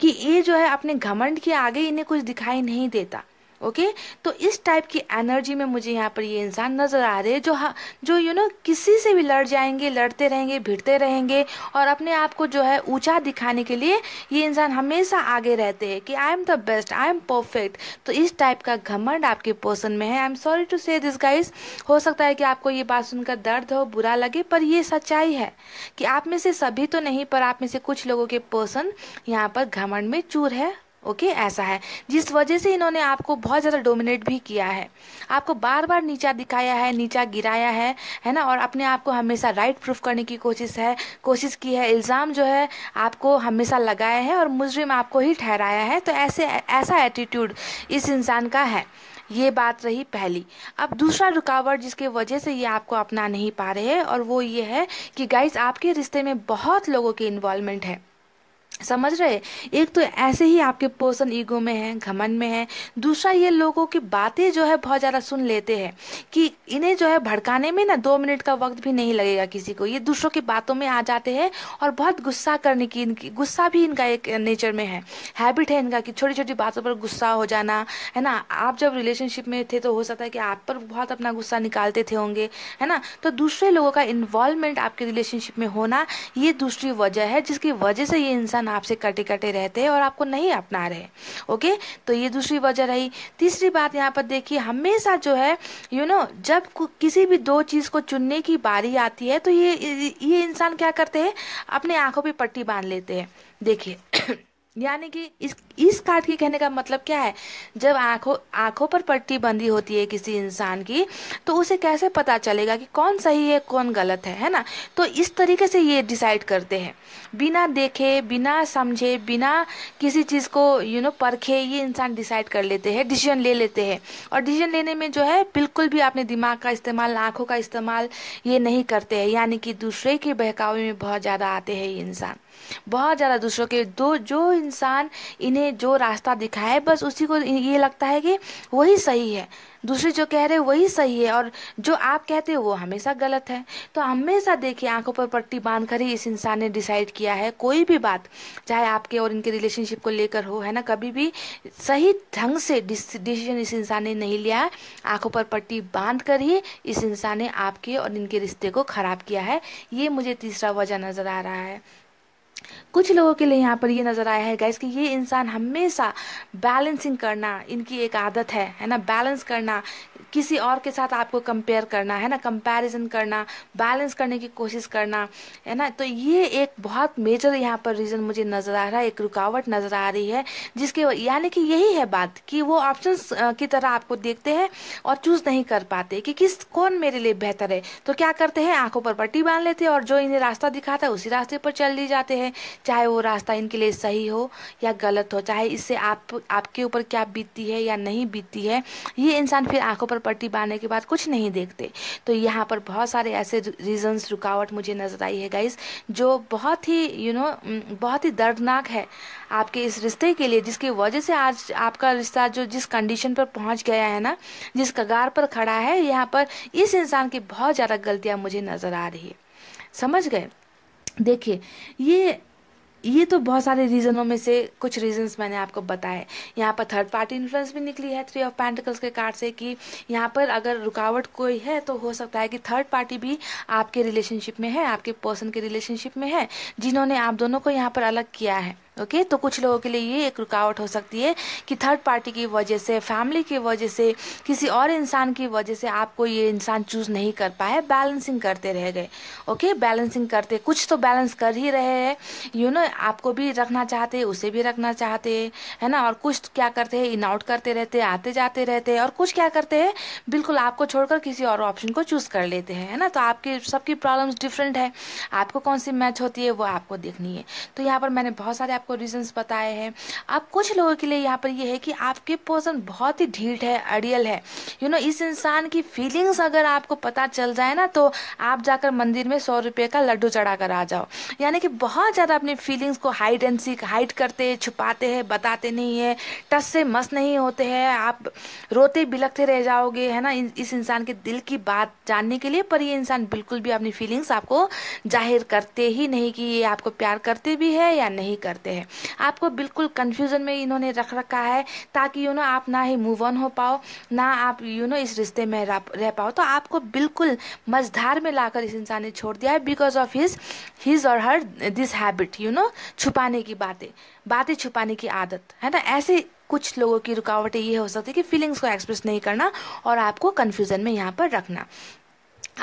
कि ये जो है अपने घमंड के आगे इन्हें कुछ दिखाई नहीं देता ओके okay? तो इस टाइप की एनर्जी में मुझे यहाँ पर ये इंसान नज़र आ रहे हैं जो हा, जो यू you नो know, किसी से भी लड़ जाएंगे लड़ते रहेंगे भिड़ते रहेंगे और अपने आप को जो है ऊंचा दिखाने के लिए ये इंसान हमेशा आगे रहते हैं कि I am the best I am perfect तो इस टाइप का घमंड आपके पोर्सन में है I am sorry to say this guys हो सकता है कि आपको ये बात सुनकर दर्द हो बुरा लगे पर यह सच्चाई है कि आप में से सभी तो नहीं पर आप में से कुछ लोगों के पोर्सन यहाँ पर घमंड में चूर है ओके okay, ऐसा है जिस वजह से इन्होंने आपको बहुत ज़्यादा डोमिनेट भी किया है आपको बार बार नीचा दिखाया है नीचा गिराया है है ना और अपने आप को हमेशा राइट प्रूफ करने की कोशिश है कोशिश की है इल्ज़ाम जो है आपको हमेशा लगाया है और मुजरिम आपको ही ठहराया है तो ऐसे ऐसा एटीट्यूड इस इंसान का है ये बात रही पहली अब दूसरा रुकावट जिसके वजह से ये आपको अपना नहीं पा रहे और वो ये है कि गाइज आपके रिश्ते में बहुत लोगों की इन्वॉल्वमेंट है समझ रहे एक तो ऐसे ही आपके पोषण ईगो में है घमन में है दूसरा ये लोगों की बातें जो है बहुत ज़्यादा सुन लेते हैं कि इन्हें जो है भड़काने में ना दो मिनट का वक्त भी नहीं लगेगा किसी को ये दूसरों की बातों में आ जाते हैं और बहुत गुस्सा करने की इनकी गुस्सा भी इनका एक नेचर में है हैबिट है इनका कि छोटी छोटी बातों पर गुस्सा हो जाना है ना आप जब रिलेशनशिप में थे तो हो सकता है कि आप पर बहुत अपना गुस्सा निकालते थे होंगे है ना तो दूसरे लोगों का इन्वॉल्वमेंट आपके रिलेशनशिप में होना ये दूसरी वजह है जिसकी वजह से ये इंसान दुश्मन आपसे कटे कटे रहते हैं और आपको नहीं अपना रहे ओके तो ये दूसरी वजह रही तीसरी बात यहाँ पर देखिए हमेशा जो है यू you नो know, जब किसी भी दो चीज़ को चुनने की बारी आती है तो ये ये इंसान क्या करते हैं अपने आंखों पर पट्टी बांध लेते हैं देखिए यानी कि इस इस कार्ड के कहने का मतलब क्या है जब आंखों आंखों पर पट्टी बंदी होती है किसी इंसान की तो उसे कैसे पता चलेगा कि कौन सही है कौन गलत है है ना तो इस तरीके से ये डिसाइड करते हैं बिना देखे बिना समझे बिना किसी चीज़ को यू नो परखे ये इंसान डिसाइड कर लेते हैं डिसीजन ले लेते हैं और डिसीजन लेने में जो है बिल्कुल भी अपने दिमाग का इस्तेमाल आँखों का इस्तेमाल ये नहीं करते हैं यानी कि दूसरे के बहकावे में बहुत ज़्यादा आते हैं ये इंसान बहुत ज़्यादा दूसरों के दो जो इंसान इन्हें जो रास्ता दिखाए बस उसी को ये लगता है कि वही सही है दूसरे जो कह रहे वही सही है और जो आप कहते हो वो हमेशा गलत है तो हमेशा देखिए आंखों पर पट्टी बांध कर ही इस इंसान ने डिसाइड किया है कोई भी बात चाहे आपके और इनके रिलेशनशिप को लेकर हो है ना कभी भी सही ढंग से डिसीजन इस इंसान ने नहीं लिया है आंखों पर पट्टी बांध कर ही इस इंसान ने आपके और इनके रिश्ते को ख़राब किया है ये मुझे तीसरा वजह नज़र आ रहा है कुछ लोगों के लिए यहाँ पर ये नज़र आया है गैस कि ये इंसान हमेशा बैलेंसिंग करना इनकी एक आदत है है ना बैलेंस करना किसी और के साथ आपको कंपेयर करना है ना कंपैरिजन करना बैलेंस करने की कोशिश करना है ना तो ये एक बहुत मेजर यहाँ पर रीज़न मुझे नज़र आ रहा है एक रुकावट नज़र आ रही है जिसके यानी कि यही है बात कि वो ऑप्शन की तरह आपको देखते हैं और चूज़ नहीं कर पाते कि किस कौन मेरे लिए बेहतर है तो क्या करते हैं आंखों पर पट्टी बांध लेते हैं और जो इन्हें रास्ता दिखाता है उसी रास्ते पर चल ली जाते हैं चाहे वो रास्ता इनके लिए सही हो या गलत हो चाहे इससे आप आपके ऊपर क्या बीतती है या नहीं बीतती है ये इंसान फिर आंखों पर पर पट्टी बांधने के बाद कुछ नहीं देखते तो यहाँ पर बहुत सारे ऐसे रीजंस रुकावट मुझे नज़र आई है गाइज जो बहुत ही यू you नो know, बहुत ही दर्दनाक है आपके इस रिश्ते के लिए जिसकी वजह से आज आपका रिश्ता जो जिस कंडीशन पर पहुंच गया है ना जिस कगार पर खड़ा है यहाँ पर इस इंसान की बहुत ज़्यादा गलतियां मुझे नज़र आ रही है समझ गए देखिए ये ये तो बहुत सारे रीज़नों में से कुछ रीजंस मैंने आपको बताए यहाँ पर थर्ड पार्टी इन्फ्लुएंस भी निकली है थ्री ऑफ पैंटिकल्स के कार्ड से कि यहाँ पर अगर रुकावट कोई है तो हो सकता है कि थर्ड पार्टी भी आपके रिलेशनशिप में है आपके पर्सन के रिलेशनशिप में है जिन्होंने आप दोनों को यहाँ पर अलग किया है ओके तो कुछ लोगों के लिए ये एक रुकावट हो सकती है कि थर्ड पार्टी की वजह से फैमिली की वजह से किसी और इंसान की वजह से आपको ये इंसान चूज नहीं कर पाए बैलेंसिंग करते रह गए ओके बैलेंसिंग करते कुछ तो बैलेंस कर ही रहे हैं यू नो आपको भी रखना चाहते उसे भी रखना चाहते है ना और कुछ तो क्या करते हैं इन आउट करते रहते आते जाते रहते हैं और कुछ क्या करते हैं बिल्कुल आपको छोड़कर किसी और ऑप्शन को चूज कर लेते हैं है ना तो आपकी सबकी प्रॉब्लम्स डिफरेंट है आपको कौन सी मैच होती है वो आपको देखनी है तो यहाँ पर मैंने बहुत सारे आपको रीजंस बताए हैं आप कुछ लोगों के लिए यहाँ पर ये है कि आपके पर्सन बहुत ही ढीठ है अड़ियल है यू नो इस इंसान की फीलिंग्स अगर आपको पता चल जाए ना तो आप जाकर मंदिर में सौ रुपये का लड्डू चढ़ा कर आ जाओ यानी कि बहुत ज़्यादा अपनी फीलिंग्स को हाइड एंड सीख हाइड करते छुपाते हैं बताते नहीं है टस से मस नहीं होते हैं आप रोते बिलकते रह जाओगे है ना इस इंसान के दिल की बात जानने के लिए पर ये इंसान बिल्कुल भी अपनी फीलिंग्स आपको जाहिर करते ही नहीं कि ये आपको प्यार करते भी है या नहीं करते हैं है आपको बिल्कुल कन्फ्यूज़न में इन्होंने रख रखा है ताकि यू नो आप ना ही मूव ऑन हो पाओ ना आप यू नो इस रिश्ते में रह पाओ तो आपको बिल्कुल मझधार में लाकर इस इंसान ने छोड़ दिया है बिकॉज ऑफ हिज हिज और her this habit you know छुपाने की बातें बातें छुपाने की आदत है ना ऐसे कुछ लोगों की रुकावटें ये हो सकती है कि फीलिंग्स को एक्सप्रेस नहीं करना और आपको कन्फ्यूज़न में यहाँ पर रखना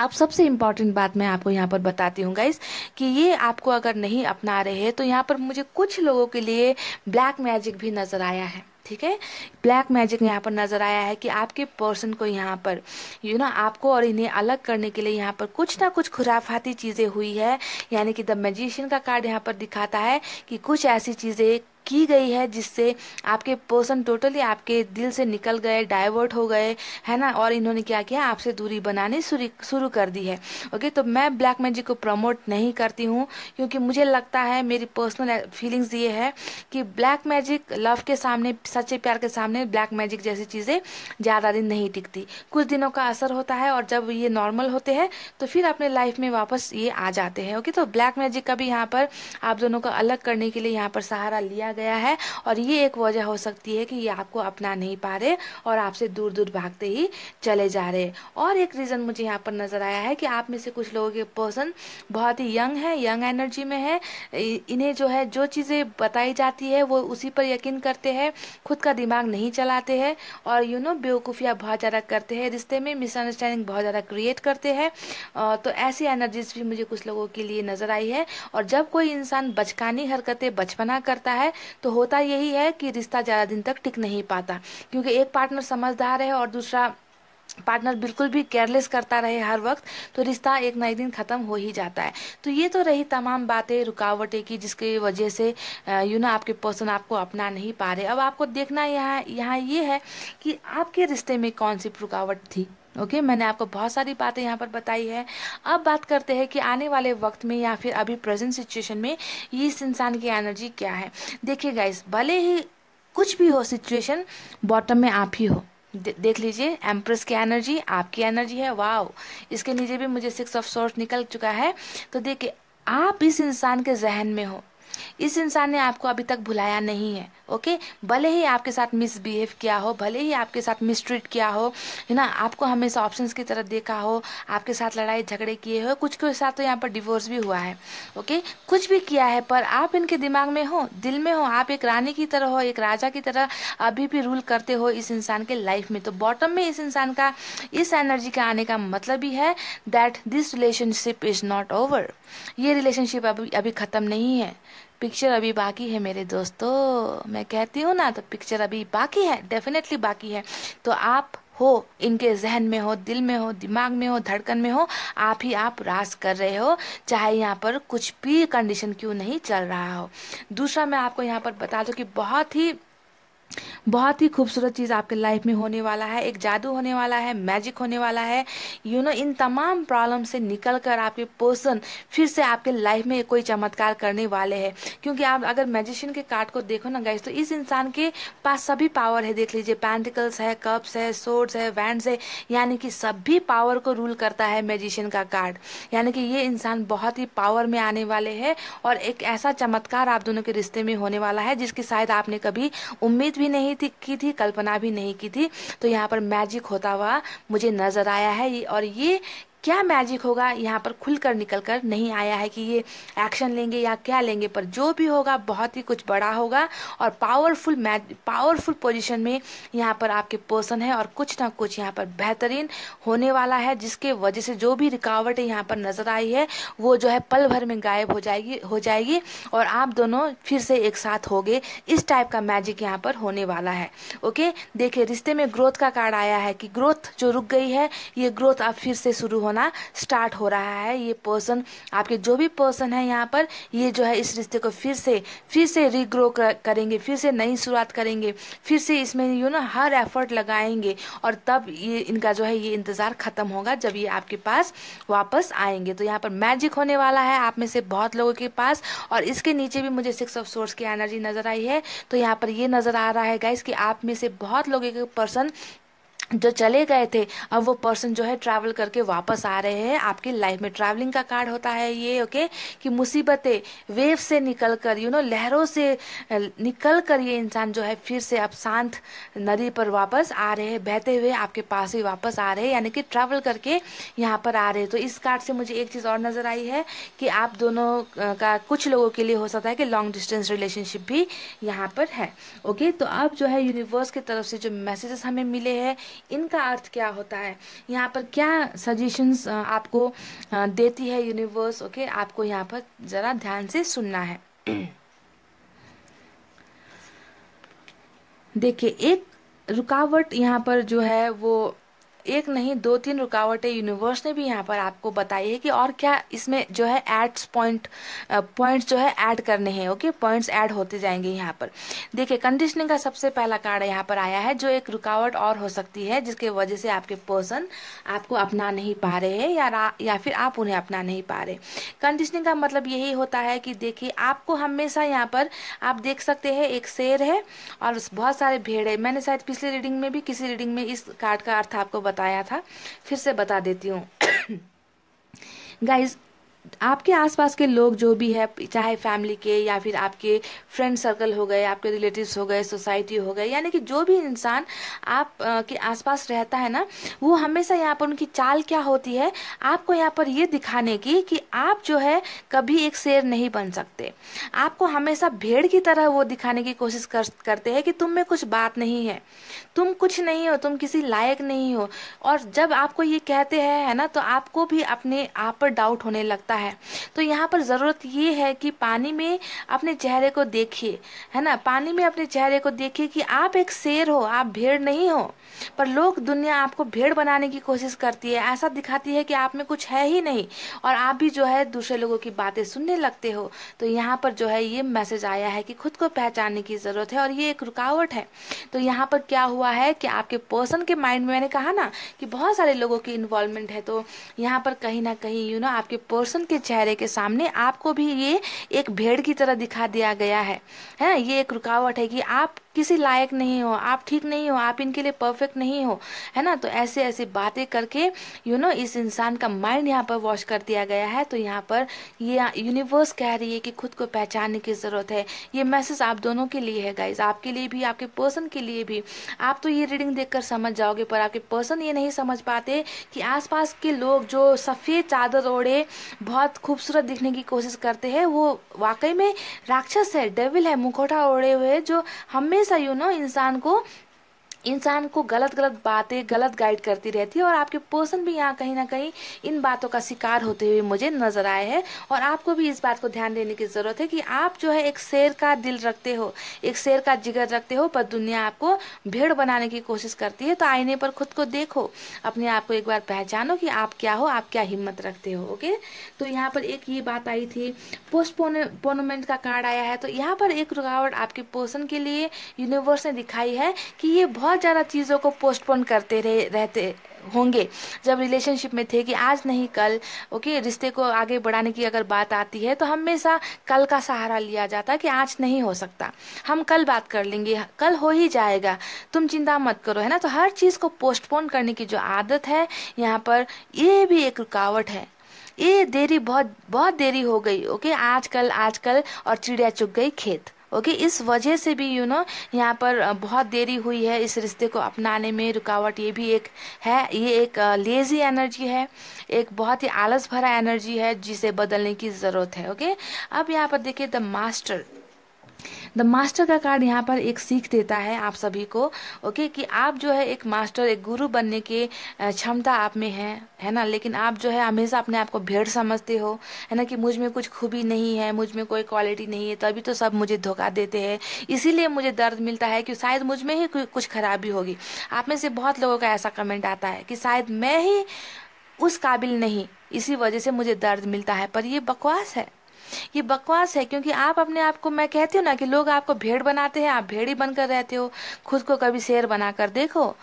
आप सबसे इम्पॉर्टेंट बात मैं आपको यहाँ पर बताती हूँ गाइस कि ये आपको अगर नहीं अपना रहे हैं तो यहाँ पर मुझे कुछ लोगों के लिए ब्लैक मैजिक भी नज़र आया है ठीक है ब्लैक मैजिक यहाँ पर नज़र आया है कि आपके पर्सन को यहाँ पर यू ना आपको और इन्हें अलग करने के लिए यहाँ पर कुछ ना कुछ खुराफाती चीज़ें हुई है यानी कि द मैजिशियन का कार्ड यहाँ पर दिखाता है कि कुछ ऐसी चीज़ें की गई है जिससे आपके पर्सन टोटली आपके दिल से निकल गए डाइवर्ट हो गए है ना और इन्होंने क्या किया आपसे दूरी बनानी शुरू कर दी है ओके तो मैं ब्लैक मैजिक को प्रमोट नहीं करती हूँ क्योंकि मुझे लगता है मेरी पर्सनल फीलिंग्स ये है कि ब्लैक मैजिक लव के सामने सच्चे प्यार के सामने ब्लैक मैजिक जैसी चीज़ें ज़्यादा दिन नहीं टिकती कुछ दिनों का असर होता है और जब ये नॉर्मल होते हैं तो फिर अपने लाइफ में वापस ये आ जाते हैं ओके तो ब्लैक मैजिक का भी यहाँ पर आप दोनों को अलग करने के लिए यहाँ पर सहारा लिया गया है और ये एक वजह हो सकती है कि ये आपको अपना नहीं पा रहे और आपसे दूर दूर भागते ही चले जा रहे और एक रीज़न मुझे यहाँ पर नज़र आया है कि आप में से कुछ लोगों के पर्सन बहुत ही यंग है यंग एनर्जी में है इन्हें जो है जो चीज़ें बताई जाती है वो उसी पर यकीन करते हैं खुद का दिमाग नहीं चलाते हैं और यू नो बेवकूफ़िया बहुत ज़्यादा करते हैं रिश्ते में मिसअंडरस्टैंडिंग बहुत ज़्यादा क्रिएट करते हैं तो ऐसी एनर्जीज भी मुझे कुछ लोगों के लिए नज़र आई है और जब कोई इंसान बचकानी हरकतें बचपना करता है तो होता यही है कि रिश्ता ज़्यादा दिन तक टिक नहीं पाता क्योंकि एक पार्टनर समझदार है और दूसरा पार्टनर बिल्कुल भी केयरलेस करता रहे हर वक्त तो रिश्ता एक नए दिन ख़त्म हो ही जाता है तो ये तो रही तमाम बातें रुकावटें की जिसकी वजह से यू ना आपके पर्सन आपको अपना नहीं पा रहे अब आपको देखना यहाँ यहाँ ये यह है कि आपके रिश्ते में कौन सी रुकावट थी ओके okay, मैंने आपको बहुत सारी बातें यहाँ पर बताई है अब बात करते हैं कि आने वाले वक्त में या फिर अभी प्रेजेंट सिचुएशन में इस इंसान की एनर्जी क्या है देखिए गाइस भले ही कुछ भी हो सिचुएशन बॉटम में आप ही हो दे, देख लीजिए एम्प्रेस की एनर्जी आपकी एनर्जी है वाओ इसके नीचे भी मुझे सिक्स ऑफ सोर्स निकल चुका है तो देखिए आप इस इंसान के जहन में हो इस इंसान ने आपको अभी तक भुलाया नहीं है ओके भले ही आपके साथ मिसबिहेव किया हो भले ही आपके साथ मिसट्रीट किया हो है ना आपको हमेशा ऑप्शंस की तरह देखा हो आपके साथ लड़ाई झगड़े किए हो कुछ के साथ तो यहाँ पर डिवोर्स भी हुआ है ओके कुछ भी किया है पर आप इनके दिमाग में हो दिल में हो आप एक रानी की तरह हो एक राजा की तरह अभी भी रूल करते हो इस इंसान के लाइफ में तो बॉटम में इस इंसान का इस एनर्जी का आने का मतलब ही है that this relationship is not over ये रिलेशनशिप अभी अभी ख़त्म नहीं है पिक्चर अभी बाकी है मेरे दोस्तों मैं कहती हूँ ना तो पिक्चर अभी बाकी है डेफिनेटली बाकी है तो आप हो इनके जहन में हो दिल में हो दिमाग में हो धड़कन में हो आप ही आप रास कर रहे हो चाहे यहाँ पर कुछ भी कंडीशन क्यों नहीं चल रहा हो दूसरा मैं आपको यहाँ पर बता दूँ कि बहुत ही बहुत ही खूबसूरत चीज़ आपके लाइफ में होने वाला है एक जादू होने वाला है मैजिक होने वाला है यू you नो know, इन तमाम प्रॉब्लम से निकल कर आपके पर्सन फिर से आपके लाइफ में कोई चमत्कार करने वाले हैं क्योंकि आप अगर मैजिशियन के कार्ड को देखो ना गैस तो इस इंसान के पास सभी पावर है देख लीजिए पैंटिकल्स है कप्स है सोर्ड्स है वैंड्स है यानी कि सभी पावर को रूल करता है मैजिशियन का कार्ड यानी कि ये इंसान बहुत ही पावर में आने वाले है और एक ऐसा चमत्कार आप दोनों के रिश्ते में होने वाला है जिसकी शायद आपने कभी उम्मीद भी भी नहीं थी की थी कल्पना भी नहीं की थी तो यहाँ पर मैजिक होता हुआ मुझे नज़र आया है और ये क्या मैजिक होगा यहाँ पर खुलकर निकल कर नहीं आया है कि ये एक्शन लेंगे या क्या लेंगे पर जो भी होगा बहुत ही कुछ बड़ा होगा और पावरफुल मैज पावरफुल पोजीशन में यहाँ पर आपके पर्सन है और कुछ ना कुछ यहाँ पर बेहतरीन होने वाला है जिसके वजह से जो भी रुकावट यहाँ पर नजर आई है वो जो है पल भर में गायब हो जाएगी हो जाएगी और आप दोनों फिर से एक साथ हो गए इस टाइप का मैजिक यहाँ पर होने वाला है ओके देखिए रिश्ते में ग्रोथ का कार्ड आया है कि ग्रोथ जो रुक गई है ये ग्रोथ अब फिर से शुरू होने होना स्टार्ट हो रहा है ये पर्सन आपके जो भी पर्सन है यहाँ पर ये जो है इस रिश्ते को फिर से फिर से रीग्रो करेंगे फिर से नई शुरुआत करेंगे फिर से इसमें यू नो हर एफर्ट लगाएंगे और तब ये इनका जो है ये इंतज़ार ख़त्म होगा जब ये आपके पास वापस आएंगे तो यहाँ पर मैजिक होने वाला है आप में से बहुत लोगों के पास और इसके नीचे भी मुझे सिक्स ऑफ सोर्स की एनर्जी नज़र आई है तो यहाँ पर ये नज़र आ रहा है गाइस कि आप में से बहुत लोगों के पर्सन जो चले गए थे अब वो पर्सन जो है ट्रैवल करके वापस आ रहे हैं आपकी लाइफ में ट्रैवलिंग का कार्ड होता है ये ओके कि मुसीबतें वेव से निकल कर यू नो लहरों से निकल कर ये इंसान जो है फिर से अब शांत नदी पर वापस आ रहे हैं बहते हुए आपके पास ही वापस आ रहे हैं यानी कि ट्रैवल करके यहाँ पर आ रहे हैं तो इस कार्ड से मुझे एक चीज़ और नज़र आई है कि आप दोनों का कुछ लोगों के लिए हो सकता है कि लॉन्ग डिस्टेंस रिलेशनशिप भी यहाँ पर है ओके तो अब जो है यूनिवर्स की तरफ से जो मैसेजेस हमें मिले हैं इनका अर्थ क्या होता है यहाँ पर क्या सजेशंस आपको देती है यूनिवर्स ओके आपको यहाँ पर ज़रा ध्यान से सुनना है देखिए एक रुकावट यहाँ पर जो है वो एक नहीं दो तीन रुकावटें यूनिवर्स ने भी यहाँ पर आपको बताई है कि और क्या इसमें जो है एड्स पॉइंट पॉइंट्स जो है ऐड करने हैं ओके पॉइंट्स ऐड होते जाएंगे यहाँ पर देखिए कंडीशनिंग का सबसे पहला कार्ड यहाँ पर आया है जो एक रुकावट और हो सकती है जिसके वजह से आपके पर्सन आपको अपना नहीं पा रहे हैं या या फिर आप उन्हें अपना नहीं पा रहे कंडीशनिंग का मतलब यही होता है कि देखिए आपको हमेशा यहाँ पर आप देख सकते हैं एक शेर है और बहुत सारे भेड़ है मैंने शायद पिछले रीडिंग में भी किसी रीडिंग में इस कार्ड का अर्थ आपको बता बताया था फिर से बता देती हूँ गाइज आपके आसपास के लोग जो भी है चाहे फैमिली के या फिर आपके फ्रेंड सर्कल हो गए आपके रिलेटिव्स हो गए सोसाइटी हो गए यानी कि जो भी इंसान आप आ, के आसपास रहता है ना वो हमेशा यहाँ पर उनकी चाल क्या होती है आपको यहाँ पर ये दिखाने की कि आप जो है कभी एक शेर नहीं बन सकते आपको हमेशा भेड़ की तरह वो दिखाने की कोशिश कर, करते हैं कि तुम में कुछ बात नहीं है तुम कुछ नहीं हो तुम किसी लायक नहीं हो और जब आपको ये कहते हैं है ना तो आपको भी अपने आप पर डाउट होने लगता है तो यहाँ पर ज़रूरत ये है कि पानी में अपने चेहरे को देखिए है ना पानी में अपने चेहरे को देखिए कि आप एक शेर हो आप भेड़ नहीं हो पर लोग दुनिया आपको भेड़ बनाने की कोशिश करती है ऐसा दिखाती है कि आप में कुछ है ही नहीं और आप भी जो है दूसरे लोगों की बातें सुनने लगते हो तो यहाँ पर जो है ये मैसेज आया है कि खुद को पहचानने की ज़रूरत है और ये एक रुकावट है तो यहाँ पर क्या हुआ हुआ है कि आपके पर्सन के माइंड में मैंने कहा ना कि बहुत सारे लोगों की इन्वॉल्वमेंट है तो यहाँ पर कहीं ना कहीं यू नो आपके पर्सन के चेहरे के सामने आपको भी ये एक भेड़ की तरह दिखा दिया गया है है ना ये एक रुकावट है कि आप किसी लायक नहीं हो आप ठीक नहीं हो आप इनके लिए परफेक्ट नहीं हो है ना तो ऐसे ऐसी बातें करके यू नो इस इंसान का माइंड यहाँ पर वॉश कर दिया गया है तो यहाँ पर ये यूनिवर्स कह रही है कि खुद को पहचानने की ज़रूरत है ये मैसेज आप दोनों के लिए है गाइज आपके लिए भी आपके पर्सन के लिए भी आप तो ये रीडिंग देखकर समझ जाओगे पर आपके पर्सन ये नहीं समझ पाते कि आसपास के लोग जो सफ़ेद चादर ओढ़े बहुत खूबसूरत दिखने की कोशिश करते हैं वो वाकई में राक्षस है डेविल है मुखौटा ओढ़े हुए जो हमें सही यू नो इंसान को इंसान को गलत गलत बातें गलत गाइड करती रहती है और आपके पर्सन भी यहाँ कहीं ना कहीं इन बातों का शिकार होते हुए मुझे नजर आए हैं और आपको भी इस बात को ध्यान देने की ज़रूरत है कि आप जो है एक शेर का दिल रखते हो एक शेर का जिगर रखते हो पर दुनिया आपको भेड़ बनाने की कोशिश करती है तो आईने पर खुद को देखो अपने आप को एक बार पहचानो कि आप क्या हो आप क्या हिम्मत रखते हो ओके तो यहाँ पर एक ये बात आई थी पोस्टपोनमेंट का कार्ड आया है तो यहाँ पर एक रुकावट आपके पोषण के लिए यूनिवर्स ने दिखाई है कि ये बहुत बहुत ज़्यादा चीज़ों को पोस्टपोन करते रहे रहते होंगे जब रिलेशनशिप में थे कि आज नहीं कल ओके रिश्ते को आगे बढ़ाने की अगर बात आती है तो हमेशा कल का सहारा लिया जाता है कि आज नहीं हो सकता हम कल बात कर लेंगे कल हो ही जाएगा तुम चिंता मत करो है ना तो हर चीज़ को पोस्टपोन करने की जो आदत है यहाँ पर ये भी एक रुकावट है ये देरी बहुत बहुत देरी हो गई ओके आजकल आजकल और चिड़िया चुग गई खेत ओके इस वजह से भी यू नो यहाँ पर बहुत देरी हुई है इस रिश्ते को अपनाने में रुकावट ये भी एक है ये एक लेज़ी एनर्जी है एक बहुत ही आलस भरा एनर्जी है जिसे बदलने की ज़रूरत है ओके अब यहाँ पर देखिए द मास्टर द मास्टर का कार्ड यहाँ पर एक सीख देता है आप सभी को ओके कि आप जो है एक मास्टर एक गुरु बनने की क्षमता आप में है है ना लेकिन आप जो है हमेशा अपने आप को भेड़ समझते हो है ना कि मुझ में कुछ खूबी नहीं है मुझ में कोई क्वालिटी नहीं है तभी तो सब मुझे धोखा देते हैं इसीलिए मुझे दर्द मिलता है कि शायद मुझ में ही कुछ खराबी होगी आप में से बहुत लोगों का ऐसा कमेंट आता है कि शायद मैं ही उस काबिल नहीं इसी वजह से मुझे दर्द मिलता है पर ये बकवास है ये बकवास है क्योंकि आप अपने आप को मैं कहती हूँ ना कि लोग आपको भेड़ बनाते हैं आप भेड़ ही बनकर रहते हो खुद को कभी शेर बनाकर देखो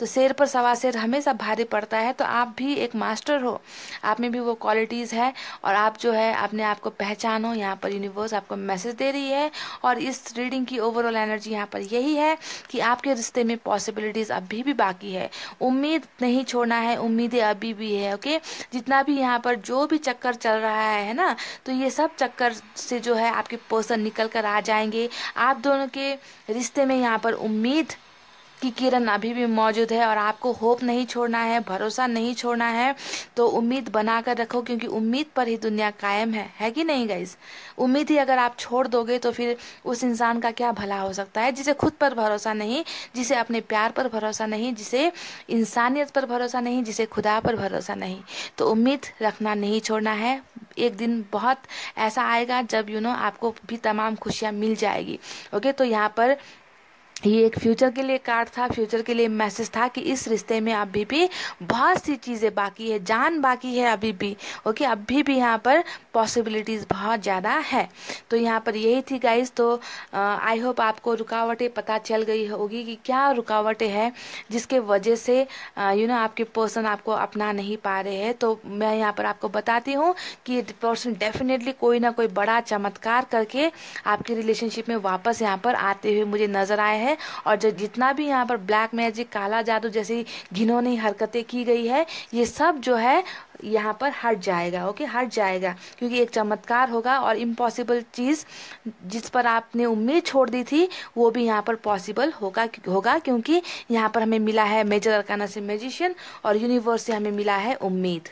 तो शेर पर सवा शेर हमेशा भारी पड़ता है तो आप भी एक मास्टर हो आप में भी वो क्वालिटीज़ है और आप जो है अपने आप को पहचानो यहाँ पर यूनिवर्स आपको मैसेज दे रही है और इस रीडिंग की ओवरऑल एनर्जी यहाँ पर यही है कि आपके रिश्ते में पॉसिबिलिटीज़ अभी भी बाकी है उम्मीद नहीं छोड़ना है उम्मीदें अभी भी है ओके जितना भी यहाँ पर जो भी चक्कर चल रहा है ना तो ये सब चक्कर से जो है आपके पोषण निकल कर आ जाएंगे आप दोनों के रिश्ते में यहाँ पर उम्मीद कि किरण अभी भी मौजूद है और आपको होप नहीं छोड़ना है भरोसा नहीं छोड़ना है तो उम्मीद बनाकर रखो क्योंकि उम्मीद पर ही दुनिया कायम है है कि नहीं गाइज उम्मीद ही अगर आप छोड़ दोगे तो फिर उस इंसान का क्या भला हो सकता है जिसे खुद पर भरोसा नहीं जिसे अपने प्यार पर भरोसा नहीं जिसे इंसानियत पर भरोसा नहीं जिसे खुदा पर भरोसा नहीं तो उम्मीद रखना नहीं छोड़ना है एक दिन बहुत ऐसा आएगा जब यू नो आपको भी तमाम खुशियाँ मिल जाएगी ओके तो यहाँ पर ये एक फ्यूचर के लिए कार्ड था फ्यूचर के लिए मैसेज था कि इस रिश्ते में अभी भी बहुत सी चीज़ें बाकी है जान बाकी है अभी भी ओके अभी भी यहाँ पर पॉसिबिलिटीज़ बहुत ज़्यादा है तो यहाँ पर यही थी गाइज तो आई होप आपको रुकावटें पता चल गई होगी कि क्या रुकावटें हैं जिसके वजह से यू नो आपके पर्सन आपको अपना नहीं पा रहे हैं तो मैं यहाँ पर आपको बताती हूँ कि पर्सन डेफिनेटली कोई ना कोई बड़ा चमत्कार करके आपके रिलेशनशिप में वापस यहाँ पर आते हुए मुझे नज़र आए हैं है और जो जितना भी यहाँ पर ब्लैक मैजिक काला जादू जैसी घिनौनी हरकतें की गई है ये सब जो है यहाँ पर हट जाएगा ओके हट जाएगा क्योंकि एक चमत्कार होगा और इम्पॉसिबल चीज़ जिस पर आपने उम्मीद छोड़ दी थी वो भी यहाँ पर पॉसिबल होगा होगा क्योंकि यहाँ पर हमें मिला है मेजर अरकाना से मेजिशियन और यूनिवर्स से हमें मिला है उम्मीद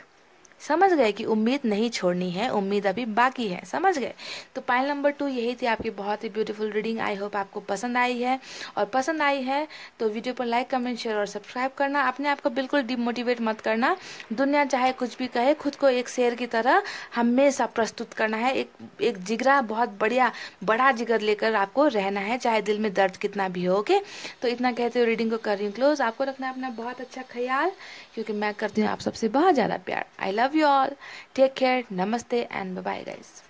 समझ गए कि उम्मीद नहीं छोड़नी है उम्मीद अभी बाकी है समझ गए तो पाइल नंबर टू यही थी आपकी बहुत ही ब्यूटीफुल रीडिंग आई होप आपको पसंद आई है और पसंद आई है तो वीडियो पर लाइक कमेंट शेयर और सब्सक्राइब करना अपने आप को बिल्कुल डिमोटिवेट मत करना दुनिया चाहे कुछ भी कहे खुद को एक शेर की तरह हमेशा प्रस्तुत करना है एक एक जिगरा बहुत बढ़िया बड़ा जिगर लेकर आपको रहना है चाहे दिल में दर्द कितना भी हो ओके तो इतना कहते हुए रीडिंग को कर रही हूँ क्लोज आपको रखना है अपना बहुत अच्छा ख्याल क्योंकि मैं करती हूँ आप सबसे बहुत ज़्यादा प्यार I love love you all take care namaste and bye bye guys